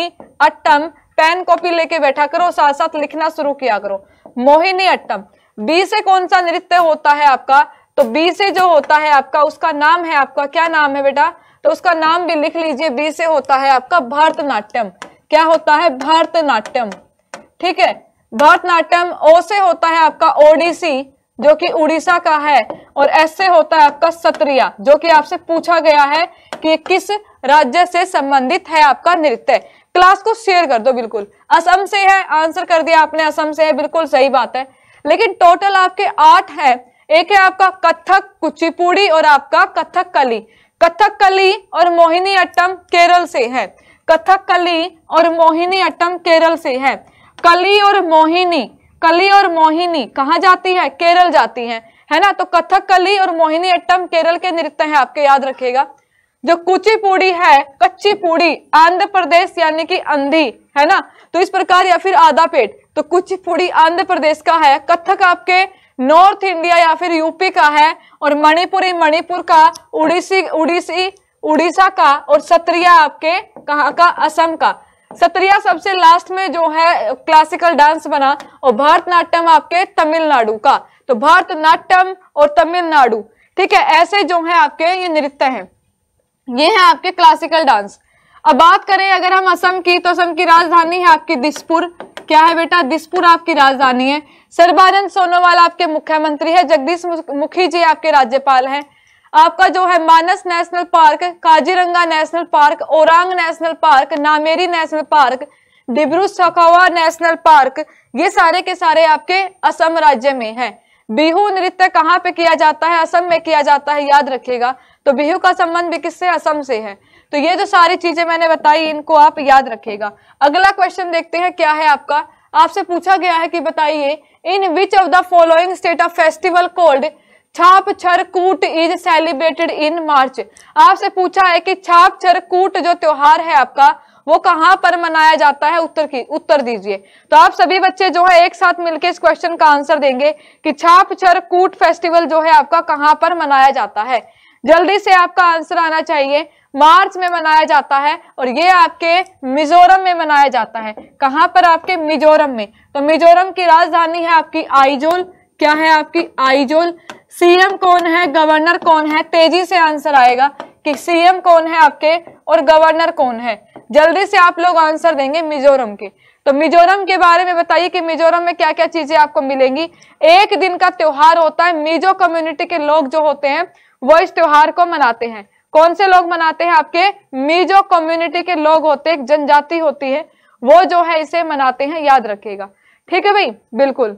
अट्टम पेन कॉपी लेके बैठा करो साथ साथ लिखना शुरू किया करो मोहिनी अट्टम बी से कौन सा नृत्य होता है आपका तो बी से जो होता है आपका उसका नाम है आपका क्या नाम है बेटा तो उसका नाम भी लिख लीजिए बी से होता है आपका भरतनाट्यम क्या होता है भरतनाट्यम ठीक है भरतनाट्यम ओ से होता है आपका ओडिसी जो कि उड़ीसा का है और ऐसे होता है आपका सत्रिया जो कि आपसे पूछा गया है कि किस राज्य से संबंधित है आपका नृत्य क्लास को शेयर कर दो बिल्कुल असम से है आंसर कर दिया आपने असम से है बिल्कुल सही बात है लेकिन टोटल आपके आठ है एक है आपका कथक कुचिपुड़ी और आपका कथक कली कथक कली और मोहिनी अट्टम केरल से है कथक कली और मोहिनी अट्टम केरल से है कली और मोहिनी कली और मोहिनी कहाँ जाती है केरल जाती है है ना तो कथक कली और मोहिनी अट्टम केरल के नृत्य है आपके याद रखेगा जो कुचिपुड़ी है कच्ची पूड़ी आंध्र प्रदेश यानी कि अंधी है ना तो इस प्रकार या फिर आधा पेट तो कुचिपुड़ी आंध्र प्रदेश का है कथक आपके नॉर्थ इंडिया या फिर यूपी का है और मणिपुरी मणिपुर का उड़ीसी उड़ीसी उड़ीसा का और सत्रिया आपके कहाँ का असम का सत्रिया सबसे लास्ट में जो है क्लासिकल डांस बना और भारतनाट्यम आपके तमिलनाडु का तो भारतनाट्यम और तमिलनाडु ठीक है ऐसे जो है आपके ये नृत्य हैं ये है आपके क्लासिकल डांस अब बात करें अगर हम असम की तो असम की राजधानी है आपकी दिसपुर क्या है बेटा दिसपुर आपकी राजधानी है सर्बानंद सोनोवाल आपके मुख्यमंत्री है जगदीश मुखी जी आपके राज्यपाल हैं आपका जो है Manas national park Kaziranga national park Orang national park Nameri national park Dibru Saikhowa national park ये सारे के सारे आपके असम राज्य में है बिहू नृत्य कहाँ पे किया जाता है असम में किया जाता है याद रखिएगा तो बिहू का संबंध भी किससे असम से है तो ये जो सारी चीजें मैंने बताई इनको आप याद रखिएगा अगला क्वेश्चन देखते हैं क्या है आपका आपसे पूछा गया है कि बताइए in which of the following state of festival called Chapchar कूट इज सेलिब्रेटेड इन मार्च आपसे पूछा है कि छाप छर कूट जो त्योहार है आपका वो कहाँ पर मनाया जाता है उत्तर की उत्तर दीजिए तो आप सभी बच्चे जो है एक साथ मिलकर इस क्वेश्चन का आंसर देंगे कि छाप छर कूट फेस्टिवल जो है आपका कहाँ पर मनाया जाता है जल्दी से आपका आंसर आना चाहिए मार्च में मनाया जाता है और ये आपके मिजोरम में मनाया जाता है कहाँ पर आपके मिजोरम में तो मिजोरम की राजधानी है आपकी आईजोल क्या है आपकी आईजोल सीएम कौन है गवर्नर कौन है तेजी से आंसर आएगा कि सीएम कौन है आपके और गवर्नर कौन है जल्दी से आप लोग आंसर देंगे मिजोरम के तो मिजोरम के बारे में बताइए कि मिजोरम में क्या क्या चीजें आपको मिलेंगी एक दिन का त्योहार होता है मिजो कम्युनिटी के लोग जो होते हैं वो इस त्योहार को मनाते हैं कौन से लोग मनाते हैं आपके मिजो कम्युनिटी के लोग होते हैं जनजाति होती है वो जो है इसे मनाते हैं याद रखेगा ठीक है भाई बिल्कुल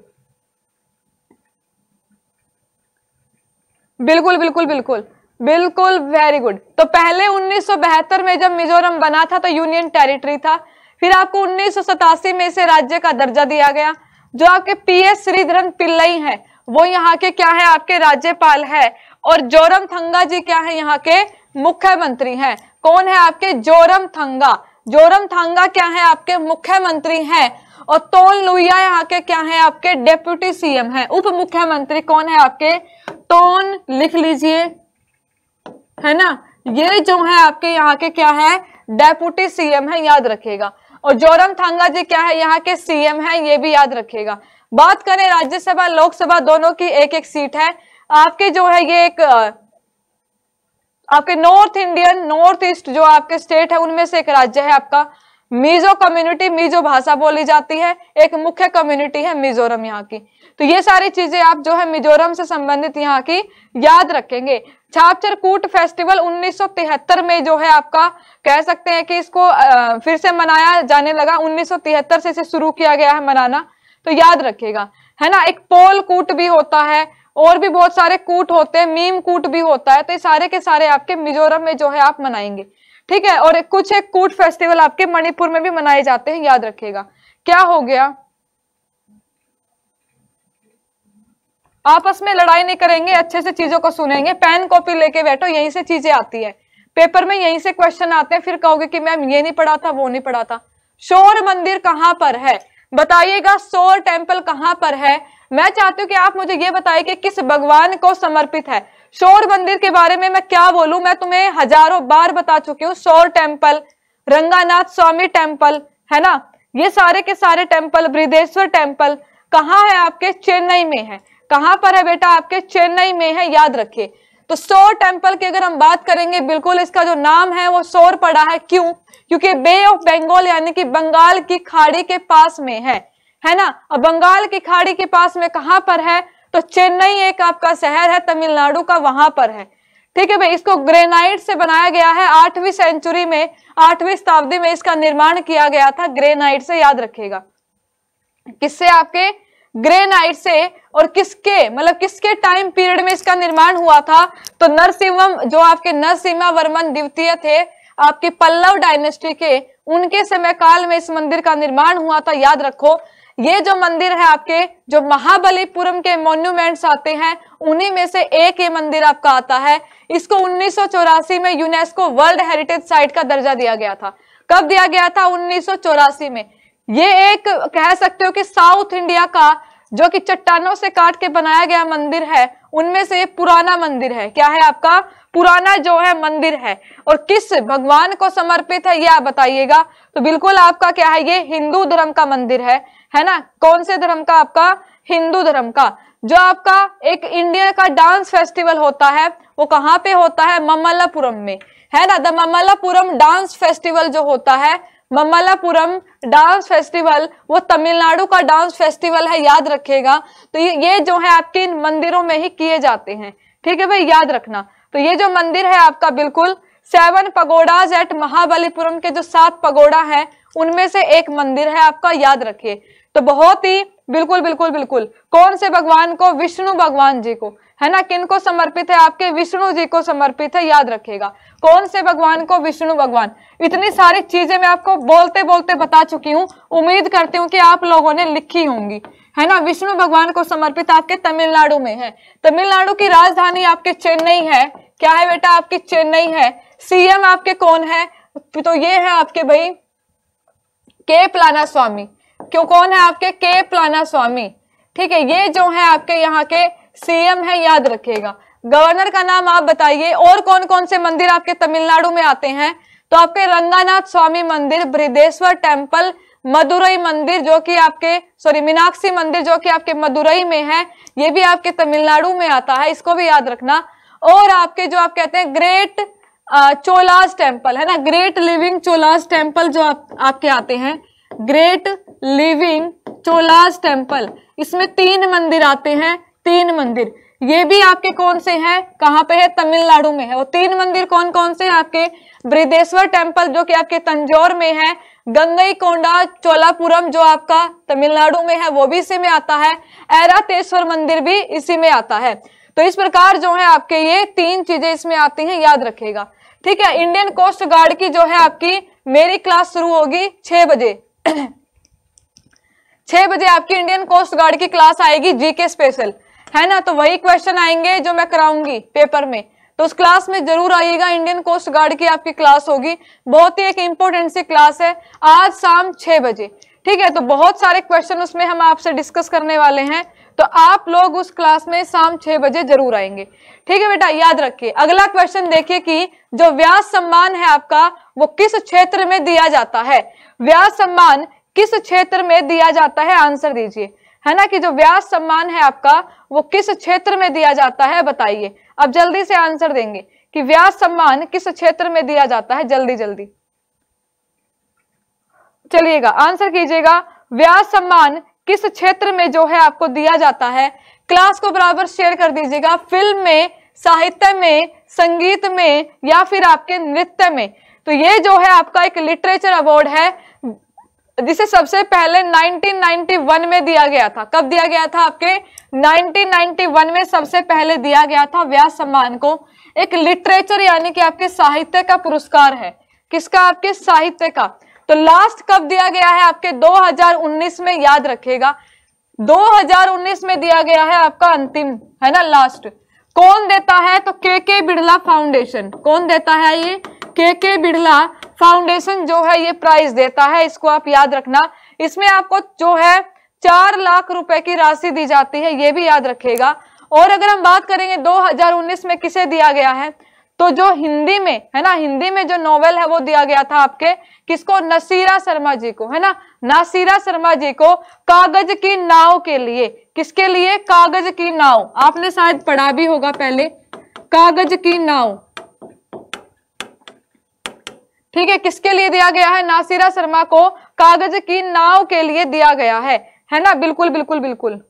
बिल्कुल बिल्कुल बिल्कुल बिल्कुल वेरी गुड तो पहले उन्नीस में जब मिजोरम बना था तो यूनियन टेरिटरी था फिर आपको उन्नीस में इसे राज्य का दर्जा दिया गया जो आपके पी एस श्रीधरन पिल्लई है वो यहाँ के क्या है आपके राज्यपाल है और जोरम थंगा जी क्या है यहाँ के मुख्यमंत्री हैं कौन है आपके जोरम थंगा जोरम थंगा क्या है आपके मुख्यमंत्री हैं और तोल लुइया यहाँ के क्या है आपके डेप्यूटी सीएम हैं उप मुख्यमंत्री कौन है आपके टोन लिख लीजिए है ना ये जो है आपके यहाँ के क्या है डेपुटी सीएम है याद रखिएगा और जोरम थांगा जी क्या है यहाँ के सीएम है ये भी याद रखिएगा बात करें राज्यसभा लोकसभा दोनों की एक एक सीट है आपके जो है ये एक आपके नॉर्थ इंडियन नॉर्थ ईस्ट जो आपके स्टेट है उनमें से एक राज्य है आपका मिजो कम्युनिटी मिजो भाषा बोली जाती है एक मुख्य कम्युनिटी है मिजोरम यहाँ की तो ये सारी चीजें आप जो है मिजोरम से संबंधित यहाँ की याद रखेंगे छापचर कूट फेस्टिवल 1973 में जो है आपका कह सकते हैं कि इसको फिर से मनाया जाने लगा 1973 से इसे शुरू किया गया है मनाना तो याद रखेगा है ना एक पोल कूट भी होता है और भी बहुत सारे कूट होते हैं मीम कूट भी होता है तो ये सारे के सारे आपके मिजोरम में जो है आप मनाएंगे ठीक है और कुछ एक कूट फेस्टिवल आपके मणिपुर में भी मनाए जाते हैं याद रखेगा क्या हो गया आपस में लड़ाई नहीं करेंगे अच्छे से चीजों को सुनेंगे पेन कॉपी लेके बैठो यहीं से चीजें आती है पेपर में यहीं से क्वेश्चन आते हैं फिर कहोगे कि मैम ये नहीं पढ़ा था वो नहीं पढ़ा था शोर मंदिर कहाँ पर है बताइएगा सोर टेम्पल कहाँ पर है मैं चाहती हूँ कि आप मुझे ये बताए कि किस भगवान को समर्पित है शोर मंदिर के बारे में मैं क्या बोलूँ मैं तुम्हें हजारों बार बता चुकी हूँ शोर टेम्पल रंगानाथ स्वामी टेम्पल है ना ये सारे के सारे टेम्पल बृदेश्वर टेम्पल कहाँ है आपके चेन्नई में है कहां पर है बेटा आपके चेन्नई में है याद रखिए तो सोर टेम्पल की अगर हम बात करेंगे बिल्कुल इसका जो नाम है वो सोर पड़ा है क्यों क्योंकि बे ऑफ बंगाल यानी कि बंगाल की खाड़ी के पास में है है ना अब बंगाल की खाड़ी के पास में कहां पर है तो चेन्नई एक आपका शहर है तमिलनाडु का वहां पर है ठीक है भाई इसको ग्रेनाइट से बनाया गया है आठवीं सेंचुरी में आठवीं शताब्दी में इसका निर्माण किया गया था ग्रेनाइट से याद रखेगा किससे आपके ग्रेनाइट से और किसके मतलब किसके टाइम पीरियड में इसका निर्माण हुआ था तो नरसिंहम जो आपके नरसिम्हा वर्मन द्वितीय थे आपके पल्लव डायनेस्टी के उनके समय काल में इस मंदिर का निर्माण हुआ था याद रखो ये जो मंदिर है आपके जो महाबलीपुरम के मोन्यूमेंट्स आते हैं उन्हीं में से एक ये मंदिर आपका आता है इसको उन्नीस में यूनेस्को वर्ल्ड हेरिटेज साइट का दर्जा दिया गया था कब दिया गया था उन्नीस में ये एक कह सकते हो कि साउथ इंडिया का जो कि चट्टानों से काट के बनाया गया मंदिर है उनमें से ये पुराना मंदिर है क्या है आपका पुराना जो है मंदिर है और किस भगवान को समर्पित है ये आप बताइएगा तो बिल्कुल आपका क्या है ये हिंदू धर्म का मंदिर है है ना कौन से धर्म का आपका हिंदू धर्म का जो आपका एक इंडिया का डांस फेस्टिवल होता है वो कहाँ पे होता है ममल्लापुरम में है ना द ममल्लापुरम डांस फेस्टिवल जो होता है ममलापुरम डांस फेस्टिवल वो तमिलनाडु का डांस फेस्टिवल है याद रखेगा तो ये ये जो है आपके इन मंदिरों में ही किए जाते हैं ठीक है भाई याद रखना तो ये जो मंदिर है आपका बिल्कुल सेवन पगोडाज एट महाबलीपुरम के जो सात पगोडा है उनमें से एक मंदिर है आपका याद रखिए तो बहुत ही बिल्कुल बिल्कुल बिल्कुल कौन से भगवान को विष्णु भगवान जी को है ना किन को समर्पित है आपके विष्णु जी को समर्पित है याद रखेगा कौन से भगवान को विष्णु भगवान इतनी सारी चीजें मैं आपको बोलते बोलते बता चुकी हूँ उम्मीद करती हूँ कि आप लोगों ने लिखी होंगी है ना विष्णु भगवान को समर्पित आपके तमिलनाडु में है तमिलनाडु की राजधानी आपके चेन्नई है क्या है बेटा आपकी चेन्नई है सीएम आपके कौन है तो ये है आपके भाई के प्लाना स्वामी क्यों कौन है आपके के प्लाना स्वामी ठीक है ये जो है आपके यहाँ के सीएम है याद रखिएगा गवर्नर का नाम आप बताइए और कौन कौन से मंदिर आपके तमिलनाडु में आते हैं तो आपके रंगानाथ स्वामी मंदिर बृहदेश्वर टेम्पल मदुरई मंदिर जो कि आपके सॉरी मीनाक्षी मंदिर जो कि आपके मदुरई में है ये भी आपके तमिलनाडु में आता है इसको भी याद रखना और आपके जो आप कहते हैं ग्रेट चोलास टेम्पल है ना ग्रेट लिविंग चोलास टेम्पल जो आप, आपके आते हैं ग्रेट लिविंग चोलास टेम्पल इसमें तीन मंदिर आते हैं तीन मंदिर ये भी आपके कौन से हैं कहाँ पे है तमिलनाडु में है वो तीन मंदिर कौन कौन से हैं आपके बृदेश्वर टेम्पल जो कि आपके तंजौर में है गंगई कोंडा चोलापुरम जो आपका तमिलनाडु में है वो भी इसी में आता है ऐरातेश्वर मंदिर भी इसी में आता है तो इस प्रकार जो है आपके ये तीन चीजें इसमें आती हैं याद रखेगा ठीक है इंडियन कोस्ट गार्ड की जो है आपकी मेरी क्लास शुरू होगी छह बजे छह बजे आपकी इंडियन कोस्ट गार्ड की क्लास आएगी जीके स्पेशल है ना तो वही क्वेश्चन आएंगे जो मैं कराऊंगी पेपर में तो उस क्लास में जरूर आइएगा इंडियन कोस्ट गार्ड की आपकी क्लास होगी बहुत ही एक इंपॉर्टेंट सी क्लास है आज शाम छह बजे ठीक है तो बहुत सारे क्वेश्चन उसमें हम आपसे डिस्कस करने वाले हैं तो आप लोग उस क्लास में शाम छह बजे जरूर आएंगे ठीक है बेटा याद रखिए अगला क्वेश्चन देखिए कि जो व्यास सम्मान है आपका वो किस क्षेत्र में दिया जाता है व्यास सम्मान किस क्षेत्र में दिया जाता है आंसर दीजिए है ना कि जो व्यास सम्मान है आपका वो किस क्षेत्र में दिया जाता है बताइए अब जल्दी से आंसर देंगे कि व्यास सम्मान किस क्षेत्र में दिया जाता है जल्दी जल्दी चलिएगा आंसर कीजिएगा व्यास सम्मान किस क्षेत्र में जो है आपको दिया जाता है क्लास को बराबर शेयर कर दीजिएगा फिल्म में साहित्य में संगीत में या फिर आपके नृत्य में तो ये जो है आपका एक लिटरेचर अवार्ड है जिसे सबसे पहले 1991 में दिया गया था कब दिया गया था आपके 1991 में सबसे पहले दिया गया था व्यास सम्मान को एक लिटरेचर यानी कि आपके साहित्य का पुरस्कार है किसका आपके साहित्य का तो लास्ट कब दिया गया है आपके 2019 में याद रखेगा 2019 में दिया गया है आपका अंतिम है ना लास्ट कौन देता है तो के के बिड़ला फाउंडेशन कौन देता है ये के के बिड़ला फाउंडेशन जो है ये प्राइज देता है इसको आप याद रखना इसमें आपको जो है चार लाख रुपए की राशि दी जाती है ये भी याद रखेगा और अगर हम बात करेंगे 2019 में किसे दिया गया है तो जो हिंदी में है ना हिंदी में जो नोवेल है वो दिया गया था आपके किसको नसीरा शर्मा जी को है ना नासीरा शर्मा जी को कागज की नाव के लिए किसके लिए कागज की नाव आपने शायद पढ़ा भी होगा पहले कागज की नाव ठीक है किसके लिए दिया गया है नासिरा शर्मा को कागज की नाव के लिए दिया गया है है ना बिल्कुल बिल्कुल बिल्कुल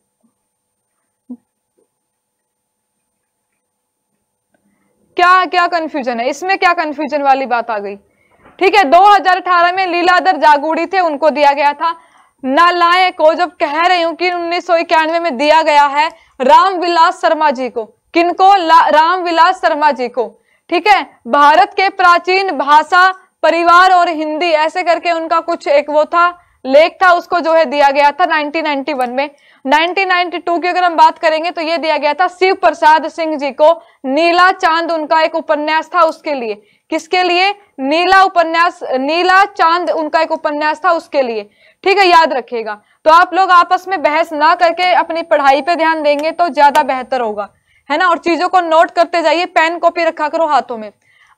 क्या क्या कंफ्यूजन है इसमें क्या कंफ्यूजन वाली बात आ गई ठीक है 2018 में लीलाधर जागुड़ी थे उनको दिया गया था नालायक को जब कह रही हूं कि उन्नीस में दिया गया है रामविलास शर्मा जी को किनको रामविलास शर्मा जी को ठीक है भारत के प्राचीन भाषा परिवार और हिंदी ऐसे करके उनका कुछ एक वो था लेख था उसको जो है दिया गया था 1991 में 1992 की अगर हम बात करेंगे तो ये दिया गया था शिव प्रसाद सिंह जी को नीला चांद उनका एक उपन्यास था उसके लिए किसके लिए नीला उपन्यास नीला चांद उनका एक उपन्यास था उसके लिए ठीक है याद रखेगा तो आप लोग आपस में बहस ना करके अपनी पढ़ाई पे ध्यान देंगे तो ज्यादा बेहतर होगा है ना और चीजों को नोट करते जाइए पेन कॉपी रखा करो हाथों में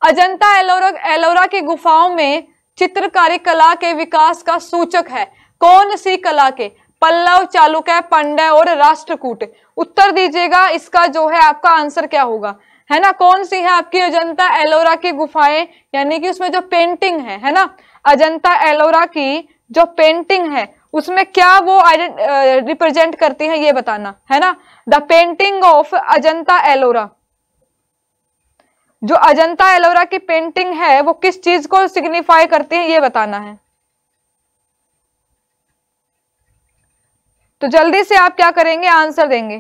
अजंता एलोरा एलोरा की गुफाओं में चित्रकारी कला के विकास का सूचक है कौन सी कला के पल्लव चालुक्य पंडय और राष्ट्रकूट उत्तर दीजिएगा इसका जो है आपका आंसर क्या होगा है ना कौन सी है आपकी अजंता एलोरा की गुफाएं यानी कि उसमें जो पेंटिंग है है ना अजंता एलोरा की जो पेंटिंग है उसमें क्या वो रिप्रेजेंट करती है ये बताना है ना the painting of Ajanta Ellora जो अजंता एलोरा की पेंटिंग है वो किस चीज को सिग्निफाई करती है ये बताना है तो जल्दी से आप क्या करेंगे आंसर देंगे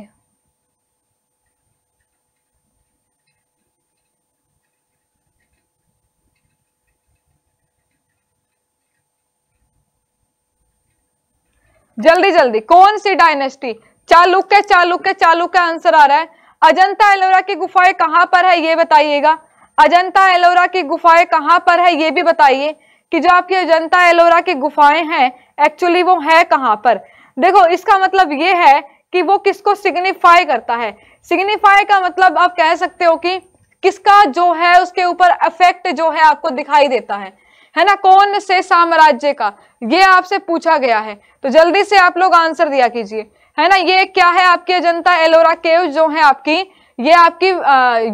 जल्दी जल्दी कौन सी डायनेस्टी चालुक्य चालुक्य चालुक्य आंसर आ रहा है अजंता एलोरा की गुफाएं कहाँ पर है ये बताइएगा अजंता एलोरा की गुफाएं कहाँ पर है ये भी बताइए कि जो आपकी अजंता एलोरा की गुफाएं हैं एक्चुअली वो है कहाँ पर देखो इसका मतलब ये है कि वो किसको सिग्निफाई करता है सिग्निफाई का मतलब आप कह सकते हो कि किसका जो है उसके ऊपर अफेक्ट जो है आपको दिखाई देता है है ना कौन से साम्राज्य का ये आपसे पूछा गया है तो जल्दी से आप लोग आंसर दिया कीजिए है ना ये क्या है आपकी अजंता एलोरा केव जो है आपकी ये आपकी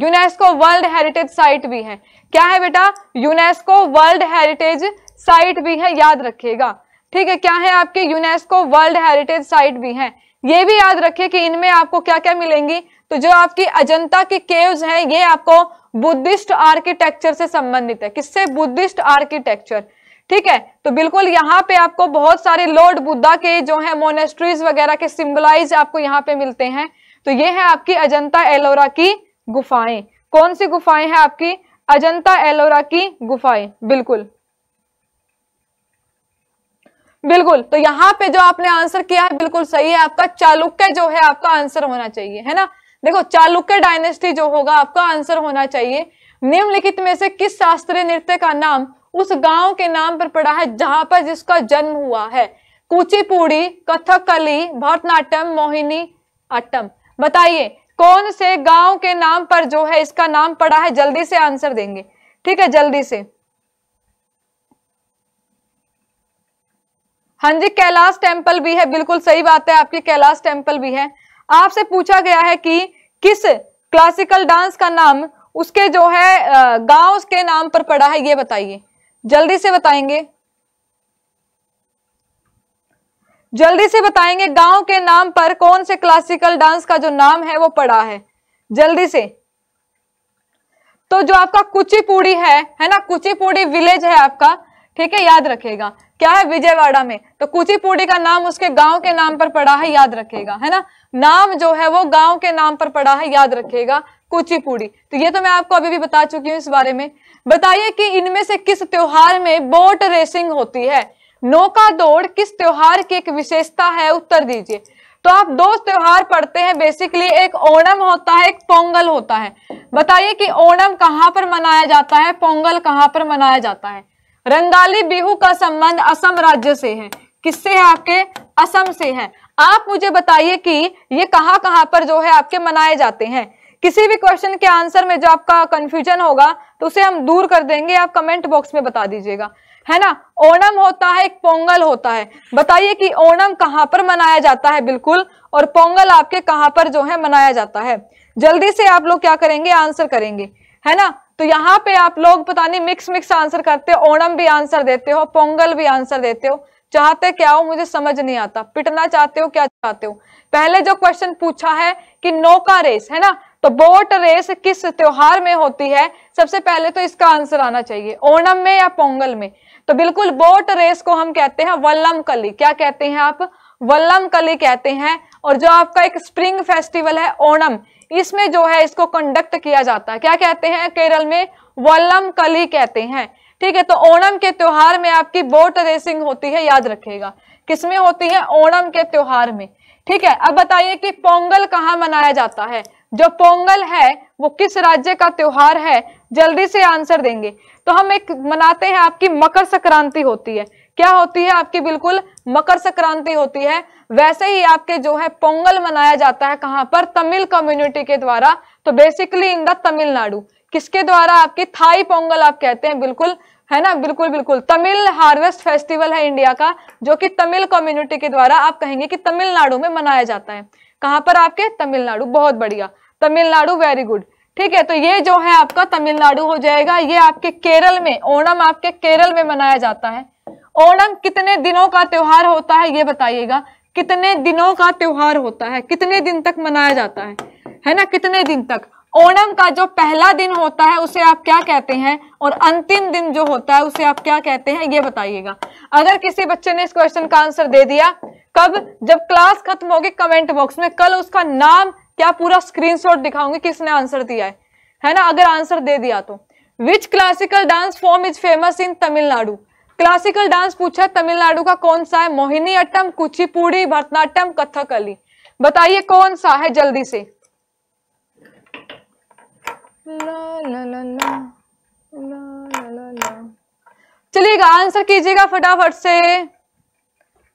यूनेस्को वर्ल्ड हेरिटेज साइट भी है क्या है बेटा यूनेस्को वर्ल्ड हेरिटेज साइट भी है याद रखिएगा ठीक है क्या है आपके यूनेस्को वर्ल्ड हेरिटेज साइट भी है ये भी याद रखिए कि इनमें आपको क्या क्या मिलेंगी तो जो आपकी अजंता की केव्स हैं ये आपको बुद्धिस्ट आर्किटेक्चर से संबंधित है किससे बुद्धिस्ट आर्किटेक्चर ठीक है तो बिल्कुल यहाँ पे आपको बहुत सारे लॉर्ड बुद्धा के जो है मोनेस्ट्रीज वगैरह के सिम्बलाइज आपको यहाँ पे मिलते हैं तो ये है आपकी अजंता एलोरा की गुफाएं कौन सी गुफाएं हैं आपकी अजंता एलोरा की गुफाएं बिल्कुल बिल्कुल तो यहाँ पे जो आपने आंसर किया है बिल्कुल सही है आपका चालुक्य जो है आपका आंसर होना चाहिए है ना देखो चालुक्य डायनेस्टी जो होगा आपका आंसर होना चाहिए निम्नलिखित में से किस शास्त्रीय नृत्य का नाम उस गांव के नाम पर पड़ा है जहां पर जिसका जन्म हुआ है कुचिपुड़ी कथकली भरतनाट्यम मोहिनी अट्टम बताइए कौन से गांव के नाम पर जो है इसका नाम पड़ा है जल्दी से आंसर देंगे ठीक है जल्दी से हाँ जी कैलाश टेम्पल भी है बिल्कुल सही बात है आपकी कैलाश टेम्पल भी है आपसे पूछा गया है कि किस क्लासिकल डांस का नाम उसके जो है गांव के नाम पर पड़ा है ये बताइए जल्दी से बताएंगे जल्दी से बताएंगे गांव के नाम पर कौन से क्लासिकल डांस का जो नाम है वो पड़ा है जल्दी से तो जो आपका कुचिपुड़ी है है ना कुचिपुड़ी विलेज है आपका ठीक है याद रखेगा क्या है विजयवाड़ा में तो कुचिपुड़ी का नाम उसके गांव के नाम पर पड़ा है याद रखेगा है ना नाम जो है वो गांव के नाम पर पड़ा है याद रखेगा कुचिपुड़ी तो ये तो मैं आपको अभी भी बता चुकी हूँ इस बारे में बताइए कि इनमें से किस त्योहार में बोट रेसिंग होती है नौका दौड़ किस त्योहार की एक विशेषता है उत्तर दीजिए तो आप दो त्योहार पढ़ते हैं बेसिकली एक ओणम होता है एक पोंगल होता है बताइए कि ओणम कहाँ पर मनाया जाता है पोंगल कहाँ पर मनाया जाता है रंगाली बिहू का संबंध असम राज्य से है किससे है आपके असम से है आप मुझे बताइए कि ये कहाँ कहाँ पर जो है आपके मनाए जाते हैं किसी भी क्वेश्चन के आंसर में जो आपका कंफ्यूजन होगा तो उसे हम दूर कर देंगे आप कमेंट बॉक्स में बता दीजिएगा है ना ओणम होता है एक पोंगल होता है बताइए कि ओणम कहाँ पर मनाया जाता है बिल्कुल और पोंगल आपके कहाँ पर जो है मनाया जाता है जल्दी से आप लोग क्या करेंगे आंसर करेंगे है ना तो यहाँ पे आप लोग पता नहीं मिक्स मिक्स आंसर करते हो ओणम भी आंसर देते हो पोंगल भी आंसर देते हो चाहते क्या हो मुझे समझ नहीं आता पिटना चाहते हो क्या चाहते हो पहले जो क्वेश्चन पूछा है कि नौका रेस है ना तो बोट रेस किस त्योहार में होती है सबसे पहले तो इसका आंसर आना चाहिए ओणम में या पोंगल में तो बिल्कुल बोट रेस को हम कहते हैं वल्लम कली क्या कहते हैं आप वल्लम कली कहते हैं और जो आपका एक स्प्रिंग फेस्टिवल है ओणम इसमें जो है इसको कंडक्ट किया जाता है क्या कहते हैं केरल में वल्लम कली कहते हैं ठीक है तो ओणम के त्योहार में आपकी बोट रेसिंग होती है याद रखेगा किसमें होती है ओणम के त्योहार में ठीक है अब बताइए कि पोंगल कहाँ मनाया जाता है जो पोंगल है वो किस राज्य का त्योहार है जल्दी से आंसर देंगे तो हम एक मनाते हैं आपकी मकर संक्रांति होती है क्या होती है आपकी बिल्कुल मकर संक्रांति होती है वैसे ही आपके जो है पोंगल मनाया जाता है कहाँ पर तमिल कम्युनिटी के द्वारा तो बेसिकली इन द तमिलनाडु किसके द्वारा आपकी थाई पोंगल आप कहते हैं बिल्कुल है ना बिल्कुल बिल्कुल तमिल हार्वेस्ट फेस्टिवल है इंडिया का जो कि तमिल कम्युनिटी के द्वारा आप कहेंगे कि तमिलनाडु में मनाया जाता है कहाँ पर आपके तमिलनाडु बहुत बढ़िया तमिलनाडु वेरी गुड ठीक है तो ये जो है आपका तमिलनाडु हो जाएगा ये आपके केरल में ओणम आपके केरल में मनाया जाता है ओणम कितने दिनों का त्योहार होता है ये बताइएगा कितने दिनों का त्योहार होता है कितने दिन तक मनाया जाता है है ना कितने दिन तक ओणम का जो पहला दिन होता है उसे आप क्या कहते हैं और अंतिम दिन जो होता है उसे आप क्या कहते हैं ये बताइएगा अगर किसी बच्चे ने इस क्वेश्चन का आंसर दे दिया कब जब क्लास खत्म होगी कमेंट बॉक्स में कल उसका नाम क्या पूरा स्क्रीनशॉट दिखाऊंगी किसने आंसर दिया है है ना अगर आंसर दे दिया तो which classical dance form is famous in Tamil Nadu classical dance पूछा तमिलनाडु का कौन सा है मोहिनी अट्टम कुचिपुड़ी भरतनाट्यम कथकली बताइए कौन सा है जल्दी से चलिएगा आंसर कीजिएगा फटाफट से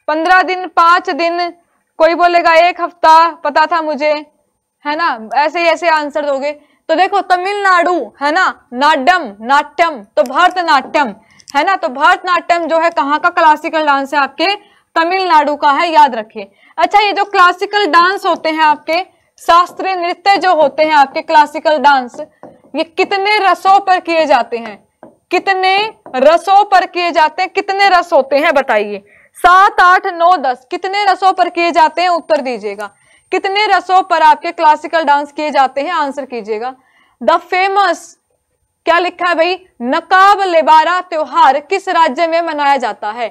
पंद्रह दिन पांच दिन कोई बोलेगा एक हफ्ता पता था मुझे है ना ऐसे ऐसे आंसर दोगे तो देखो तमिलनाडु है ना नाडम नाट्यम तो भरतनाट्यम है ना तो भरतनाट्यम जो है कहाँ का क्लासिकल डांस है आपके तमिलनाडु का है याद रखिए अच्छा ये जो क्लासिकल डांस होते हैं आपके शास्त्रीय नृत्य जो होते हैं आपके क्लासिकल डांस ये कितने रसों पर किए जाते हैं कितने रसों पर किए जाते हैं कितने रस होते हैं बताइए सात आठ नौ दस कितने रसों पर किए जाते हैं उत्तर दीजिएगा कितने रसों पर आपके क्लासिकल डांस किए जाते हैं आंसर कीजिएगा द फेमस क्या लिखा है भाई नकाब लेबारा त्योहार किस राज्य में मनाया जाता है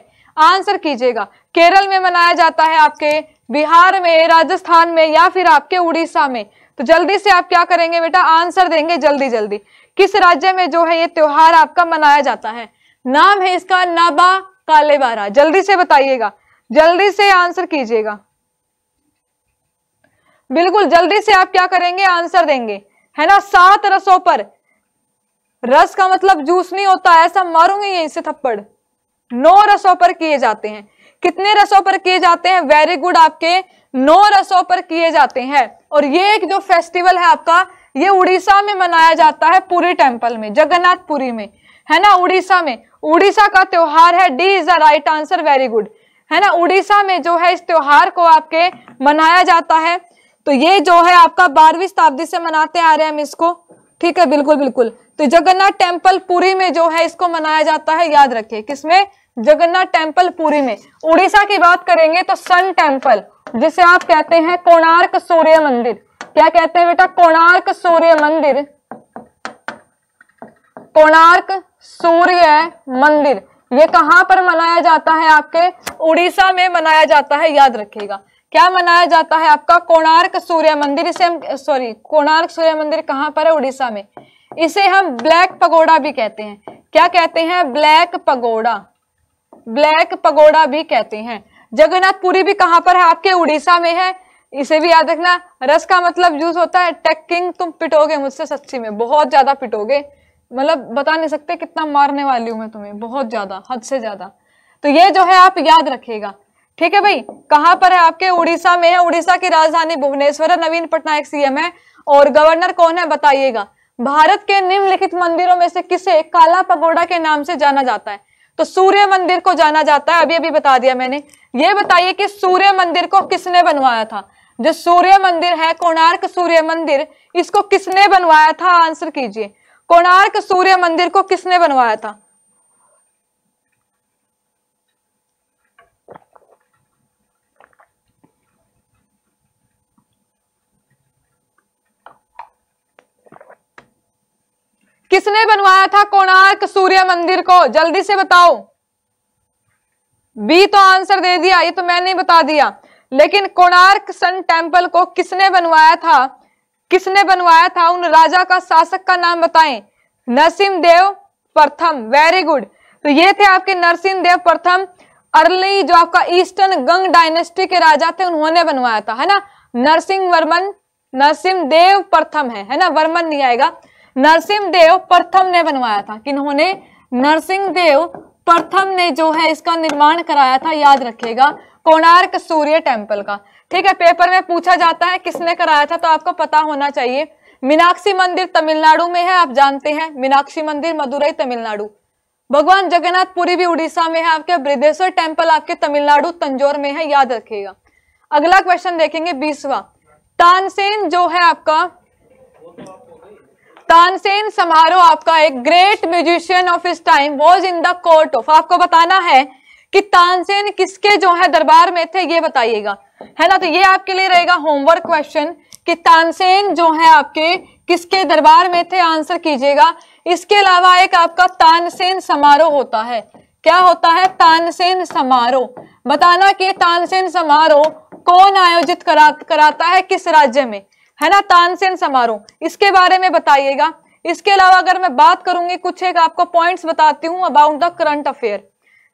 आंसर कीजिएगा केरल में मनाया जाता है आपके बिहार में राजस्थान में या फिर आपके उड़ीसा में तो जल्दी से आप क्या करेंगे बेटा आंसर देंगे जल्दी जल्दी किस राज्य में जो है ये त्योहार आपका मनाया जाता है नाम है इसका नाबा कालेबारा जल्दी से बताइएगा जल्दी से आंसर कीजिएगा बिल्कुल जल्दी से आप क्या करेंगे आंसर देंगे है ना सात रसों पर रस का मतलब जूस नहीं होता ऐसा मारूंगे यहीं से थप्पड़ नौ रसों पर किए जाते हैं कितने रसों पर किए जाते हैं वेरी गुड आपके नौ रसों पर किए जाते हैं और ये एक जो फेस्टिवल है आपका ये उड़ीसा में मनाया जाता है पूरी टेम्पल में जगन्नाथपुरी में है ना उड़ीसा में उड़ीसा का त्योहार है D is the right answer very good है ना उड़ीसा में जो है इस त्योहार को आपके मनाया जाता है तो ये जो है आपका बारहवीं शताब्दी से मनाते आ रहे हैं हम इसको ठीक है बिल्कुल बिल्कुल तो जगन्नाथ टेम्पल पुरी में जो है इसको मनाया जाता है याद रखिए किसमें जगन्नाथ टेम्पल पुरी में उड़ीसा की बात करेंगे तो सन टेम्पल जिसे आप कहते हैं कोणार्क सूर्य मंदिर क्या कहते हैं बेटा कोणार्क सूर्य मंदिर कोणार्क सूर्य मंदिर ये कहां पर मनाया जाता है आपके उड़ीसा में मनाया जाता है याद रखिएगा क्या मनाया जाता है आपका कोणार्क सूर्य मंदिर इसे हम सॉरी कोणार्क सूर्य मंदिर कहाँ पर है उड़ीसा में इसे हम ब्लैक पगोड़ा भी कहते हैं क्या कहते हैं ब्लैक पगोड़ा ब्लैक पगोड़ा भी कहते हैं जगन्नाथपुरी भी कहाँ पर है आपके उड़ीसा में है इसे भी याद रखना रस का मतलब यूज होता है टैकिंग तुम पिटोगे मुझसे सच्ची में बहुत ज्यादा पिटोगे मतलब बता नहीं सकते कितना मारने वाली हूं मैं तुम्हें बहुत ज्यादा हद से ज्यादा तो ये जो है आप याद रखेगा ठीक है भाई कहाँ पर है आपके उड़ीसा में है उड़ीसा की राजधानी भुवनेश्वर है नवीन पटनायक सीएम है और गवर्नर कौन है बताइएगा भारत के निम्नलिखित मंदिरों में से किसे काला पगोड़ा के नाम से जाना जाता है तो सूर्य मंदिर को जाना जाता है अभी अभी बता दिया मैंने ये बताइए कि सूर्य मंदिर को किसने बनवाया था जो सूर्य मंदिर है कोणार्क सूर्य मंदिर इसको किसने बनवाया था आंसर कीजिए कोणार्क सूर्य मंदिर को किसने बनवाया था किसने बनवाया था कोणार्क सूर्य मंदिर को जल्दी से बताओ बी तो आंसर दे दिया ये तो मैंने बता दिया लेकिन कोणार्क सन टेम्पल को किसने बनवाया था किसने बनवाया था उन राजा का शासक का नाम बताएं नरसिम देव प्रथम वेरी गुड तो ये थे आपके नरसिम देव प्रथम अर्ली जो आपका ईस्टर्न गंग डायनेस्टी के राजा थे उन्होंने बनवाया था है ना नरसिंह वर्मन नरसिंह देव प्रथम है है ना वर्मन नहीं आएगा नरसिंह देव प्रथम ने बनवाया था किन्होंने नरसिंह देव प्रथम ने जो है इसका निर्माण कराया था याद रखिएगा कोणार्क सूर्य टेम्पल का ठीक है पेपर में पूछा जाता है किसने कराया था तो आपको पता होना चाहिए मीनाक्षी मंदिर तमिलनाडु में है आप जानते हैं मीनाक्षी मंदिर मदुरई तमिलनाडु भगवान जगन्नाथ पुरी भी उड़ीसा में है आपके बृदेश्वर टेम्पल आपके तमिलनाडु तंजोर में है याद रखिएगा अगला क्वेश्चन देखेंगे बीसवा तानसेन जो है आपका तानसेन समारोह आपका एक great musician of his time was in the court of आपको बताना है कि तानसेन किसके जो है दरबार में थे ये बताइएगा है ना तो ये आपके लिए रहेगा होमवर्क क्वेश्चन कि तानसेन जो है आपके किसके दरबार में थे आंसर कीजिएगा इसके अलावा एक आपका तानसेन समारोह होता है क्या होता है तानसेन समारोह बताना कि तानसेन समारोह कौन आयोजित करा कराता है किस राज्य में है ना तानसेन समारोह इसके बारे में बताइएगा इसके अलावा अगर मैं बात करूंगी कुछ एक आपको पॉइंट्स बताती हूँ अबाउट द करंट अफेयर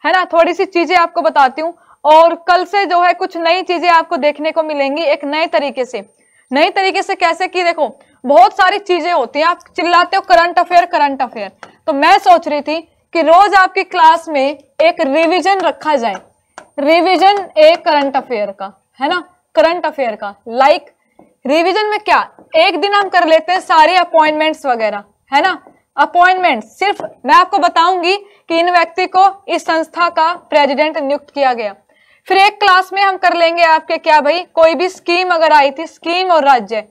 है ना थोड़ी सी चीजें आपको बताती हूँ और कल से जो है कुछ नई चीजें आपको देखने को मिलेंगी एक नए तरीके से नए तरीके से कैसे कि देखो बहुत सारी चीजें होती हैं आप चिल्लाते हो करंट अफेयर करंट अफेयर तो मैं सोच रही थी कि रोज आपकी क्लास में एक रिविजन रखा जाए रिविजन एक करंट अफेयर का है ना करंट अफेयर का लाइक like, रिवीजन में क्या एक दिन हम कर लेते हैं सारे अपॉइंटमेंट्स वगैरह है ना अपॉइंटमेंट सिर्फ मैं आपको बताऊंगी कि इन व्यक्ति को इस संस्था का प्रेसिडेंट नियुक्त किया गया फिर एक क्लास में हम कर लेंगे आपके क्या भाई कोई भी स्कीम अगर आई थी स्कीम और राज्य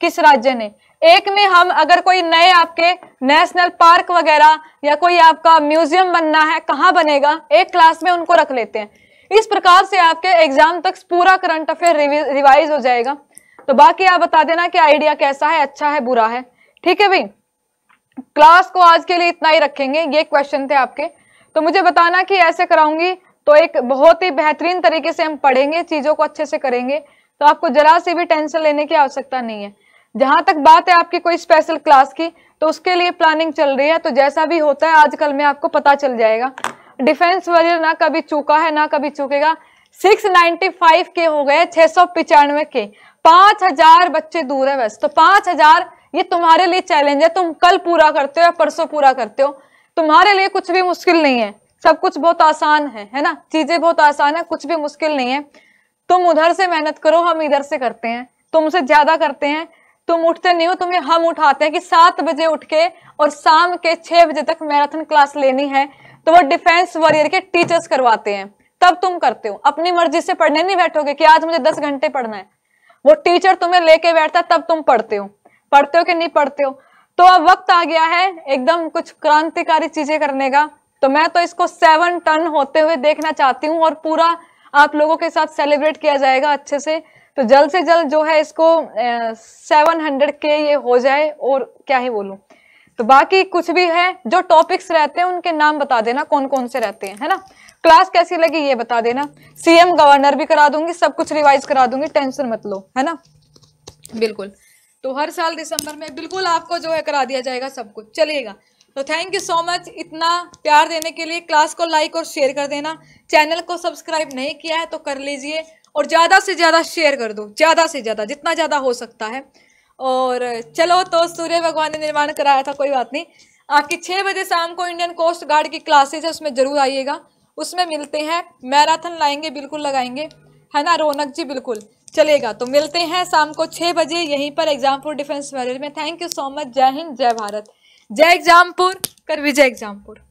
किस राज्य ने एक में हम अगर कोई नए आपके नेशनल पार्क वगैरह या कोई आपका म्यूजियम बनना है कहाँ बनेगा एक क्लास में उनको रख लेते हैं इस प्रकार से आपके एग्जाम तक पूरा करंट अफेयर रिवाइज हो जाएगा तो बाकी आप बता देना कि आइडिया कैसा है अच्छा है बुरा है ठीक है भाई क्लास को आज के लिए इतना ही रखेंगे ये क्वेश्चन थे आपके तो मुझे बताना कि ऐसे कराऊंगी तो एक बहुत ही बेहतरीन तरीके से हम पढ़ेंगे चीज़ों को अच्छे से करेंगे तो आपको जरा से भी टेंशन लेने की आवश्यकता नहीं है जहां तक बात है आपकी कोई स्पेशल क्लास की तो उसके लिए प्लानिंग चल रही है तो जैसा भी होता है आजकल में आपको पता चल जाएगा डिफेंस वरियर ना कभी चूका है ना कभी चूकेगा 695 के हो गए छह के पांच हजार बच्चे दूर है वैसे तो पांच हजार ये तुम्हारे लिए चैलेंज है तुम कल पूरा करते हो या परसों पूरा करते हो तुम्हारे लिए कुछ भी मुश्किल नहीं है सब कुछ बहुत आसान है है ना चीजें बहुत आसान है कुछ भी मुश्किल नहीं है तुम उधर से मेहनत करो हम इधर से करते हैं तुमसे ज्यादा करते हैं तुम उठते नहीं हो तुम्हें हम उठाते हैं कि सात बजे उठ के और शाम के छह बजे तक मैराथन क्लास लेनी है तो वो डिफेंस वॉरियर के टीचर्स करवाते हैं तब तुम करते हो अपनी मर्जी से पढ़ने नहीं बैठोगे कि आज मुझे दस घंटे पढ़ना है वो टीचर तुम्हें लेके बैठता तब तुम पढ़ते हो पढ़ते हो कि नहीं पढ़ते हो तो अब वक्त आ गया है एकदम कुछ क्रांतिकारी चीजें करने का तो मैं तो इसको सेवन टन होते हुए देखना चाहती हूँ और पूरा आप लोगों के साथ सेलिब्रेट किया जाएगा अच्छे से तो जल्द से जल्द जो है इसको सेवन हंड्रेड के ये हो जाए और क्या ही बोलू तो बाकी कुछ भी है जो टॉपिक्स रहते हैं उनके नाम बता देना कौन कौन से रहते हैं है ना क्लास कैसी लगी ये बता देना सीएम गवर्नर भी करा दूंगी सब कुछ रिवाइज करा दूंगी टेंशन मत लो है ना बिल्कुल तो हर साल दिसंबर में बिल्कुल आपको जो है करा दिया जाएगा सब कुछ चलिएगा तो थैंक यू सो मच इतना प्यार देने के लिए क्लास को लाइक और शेयर कर देना चैनल को सब्सक्राइब नहीं किया है तो कर लीजिए और ज़्यादा से ज़्यादा शेयर कर दो ज़्यादा से ज़्यादा जितना ज़्यादा हो सकता है और चलो तो सूर्य भगवान ने निर्माण कराया था कोई बात नहीं आपकी छः बजे शाम को इंडियन कोस्ट गार्ड की क्लासेज है उसमें ज़रूर आइएगा उसमें मिलते हैं मैराथन लाएंगे बिल्कुल लगाएंगे है ना रौनक जी बिल्कुल चलेगा तो मिलते हैं शाम को छः बजे यहीं पर एग्जामपुर डिफेंस मेमोरियल में थैंक यू सो मच जय हिंद जय भारत जय एग्जामपुर कर विजय एग्जामपुर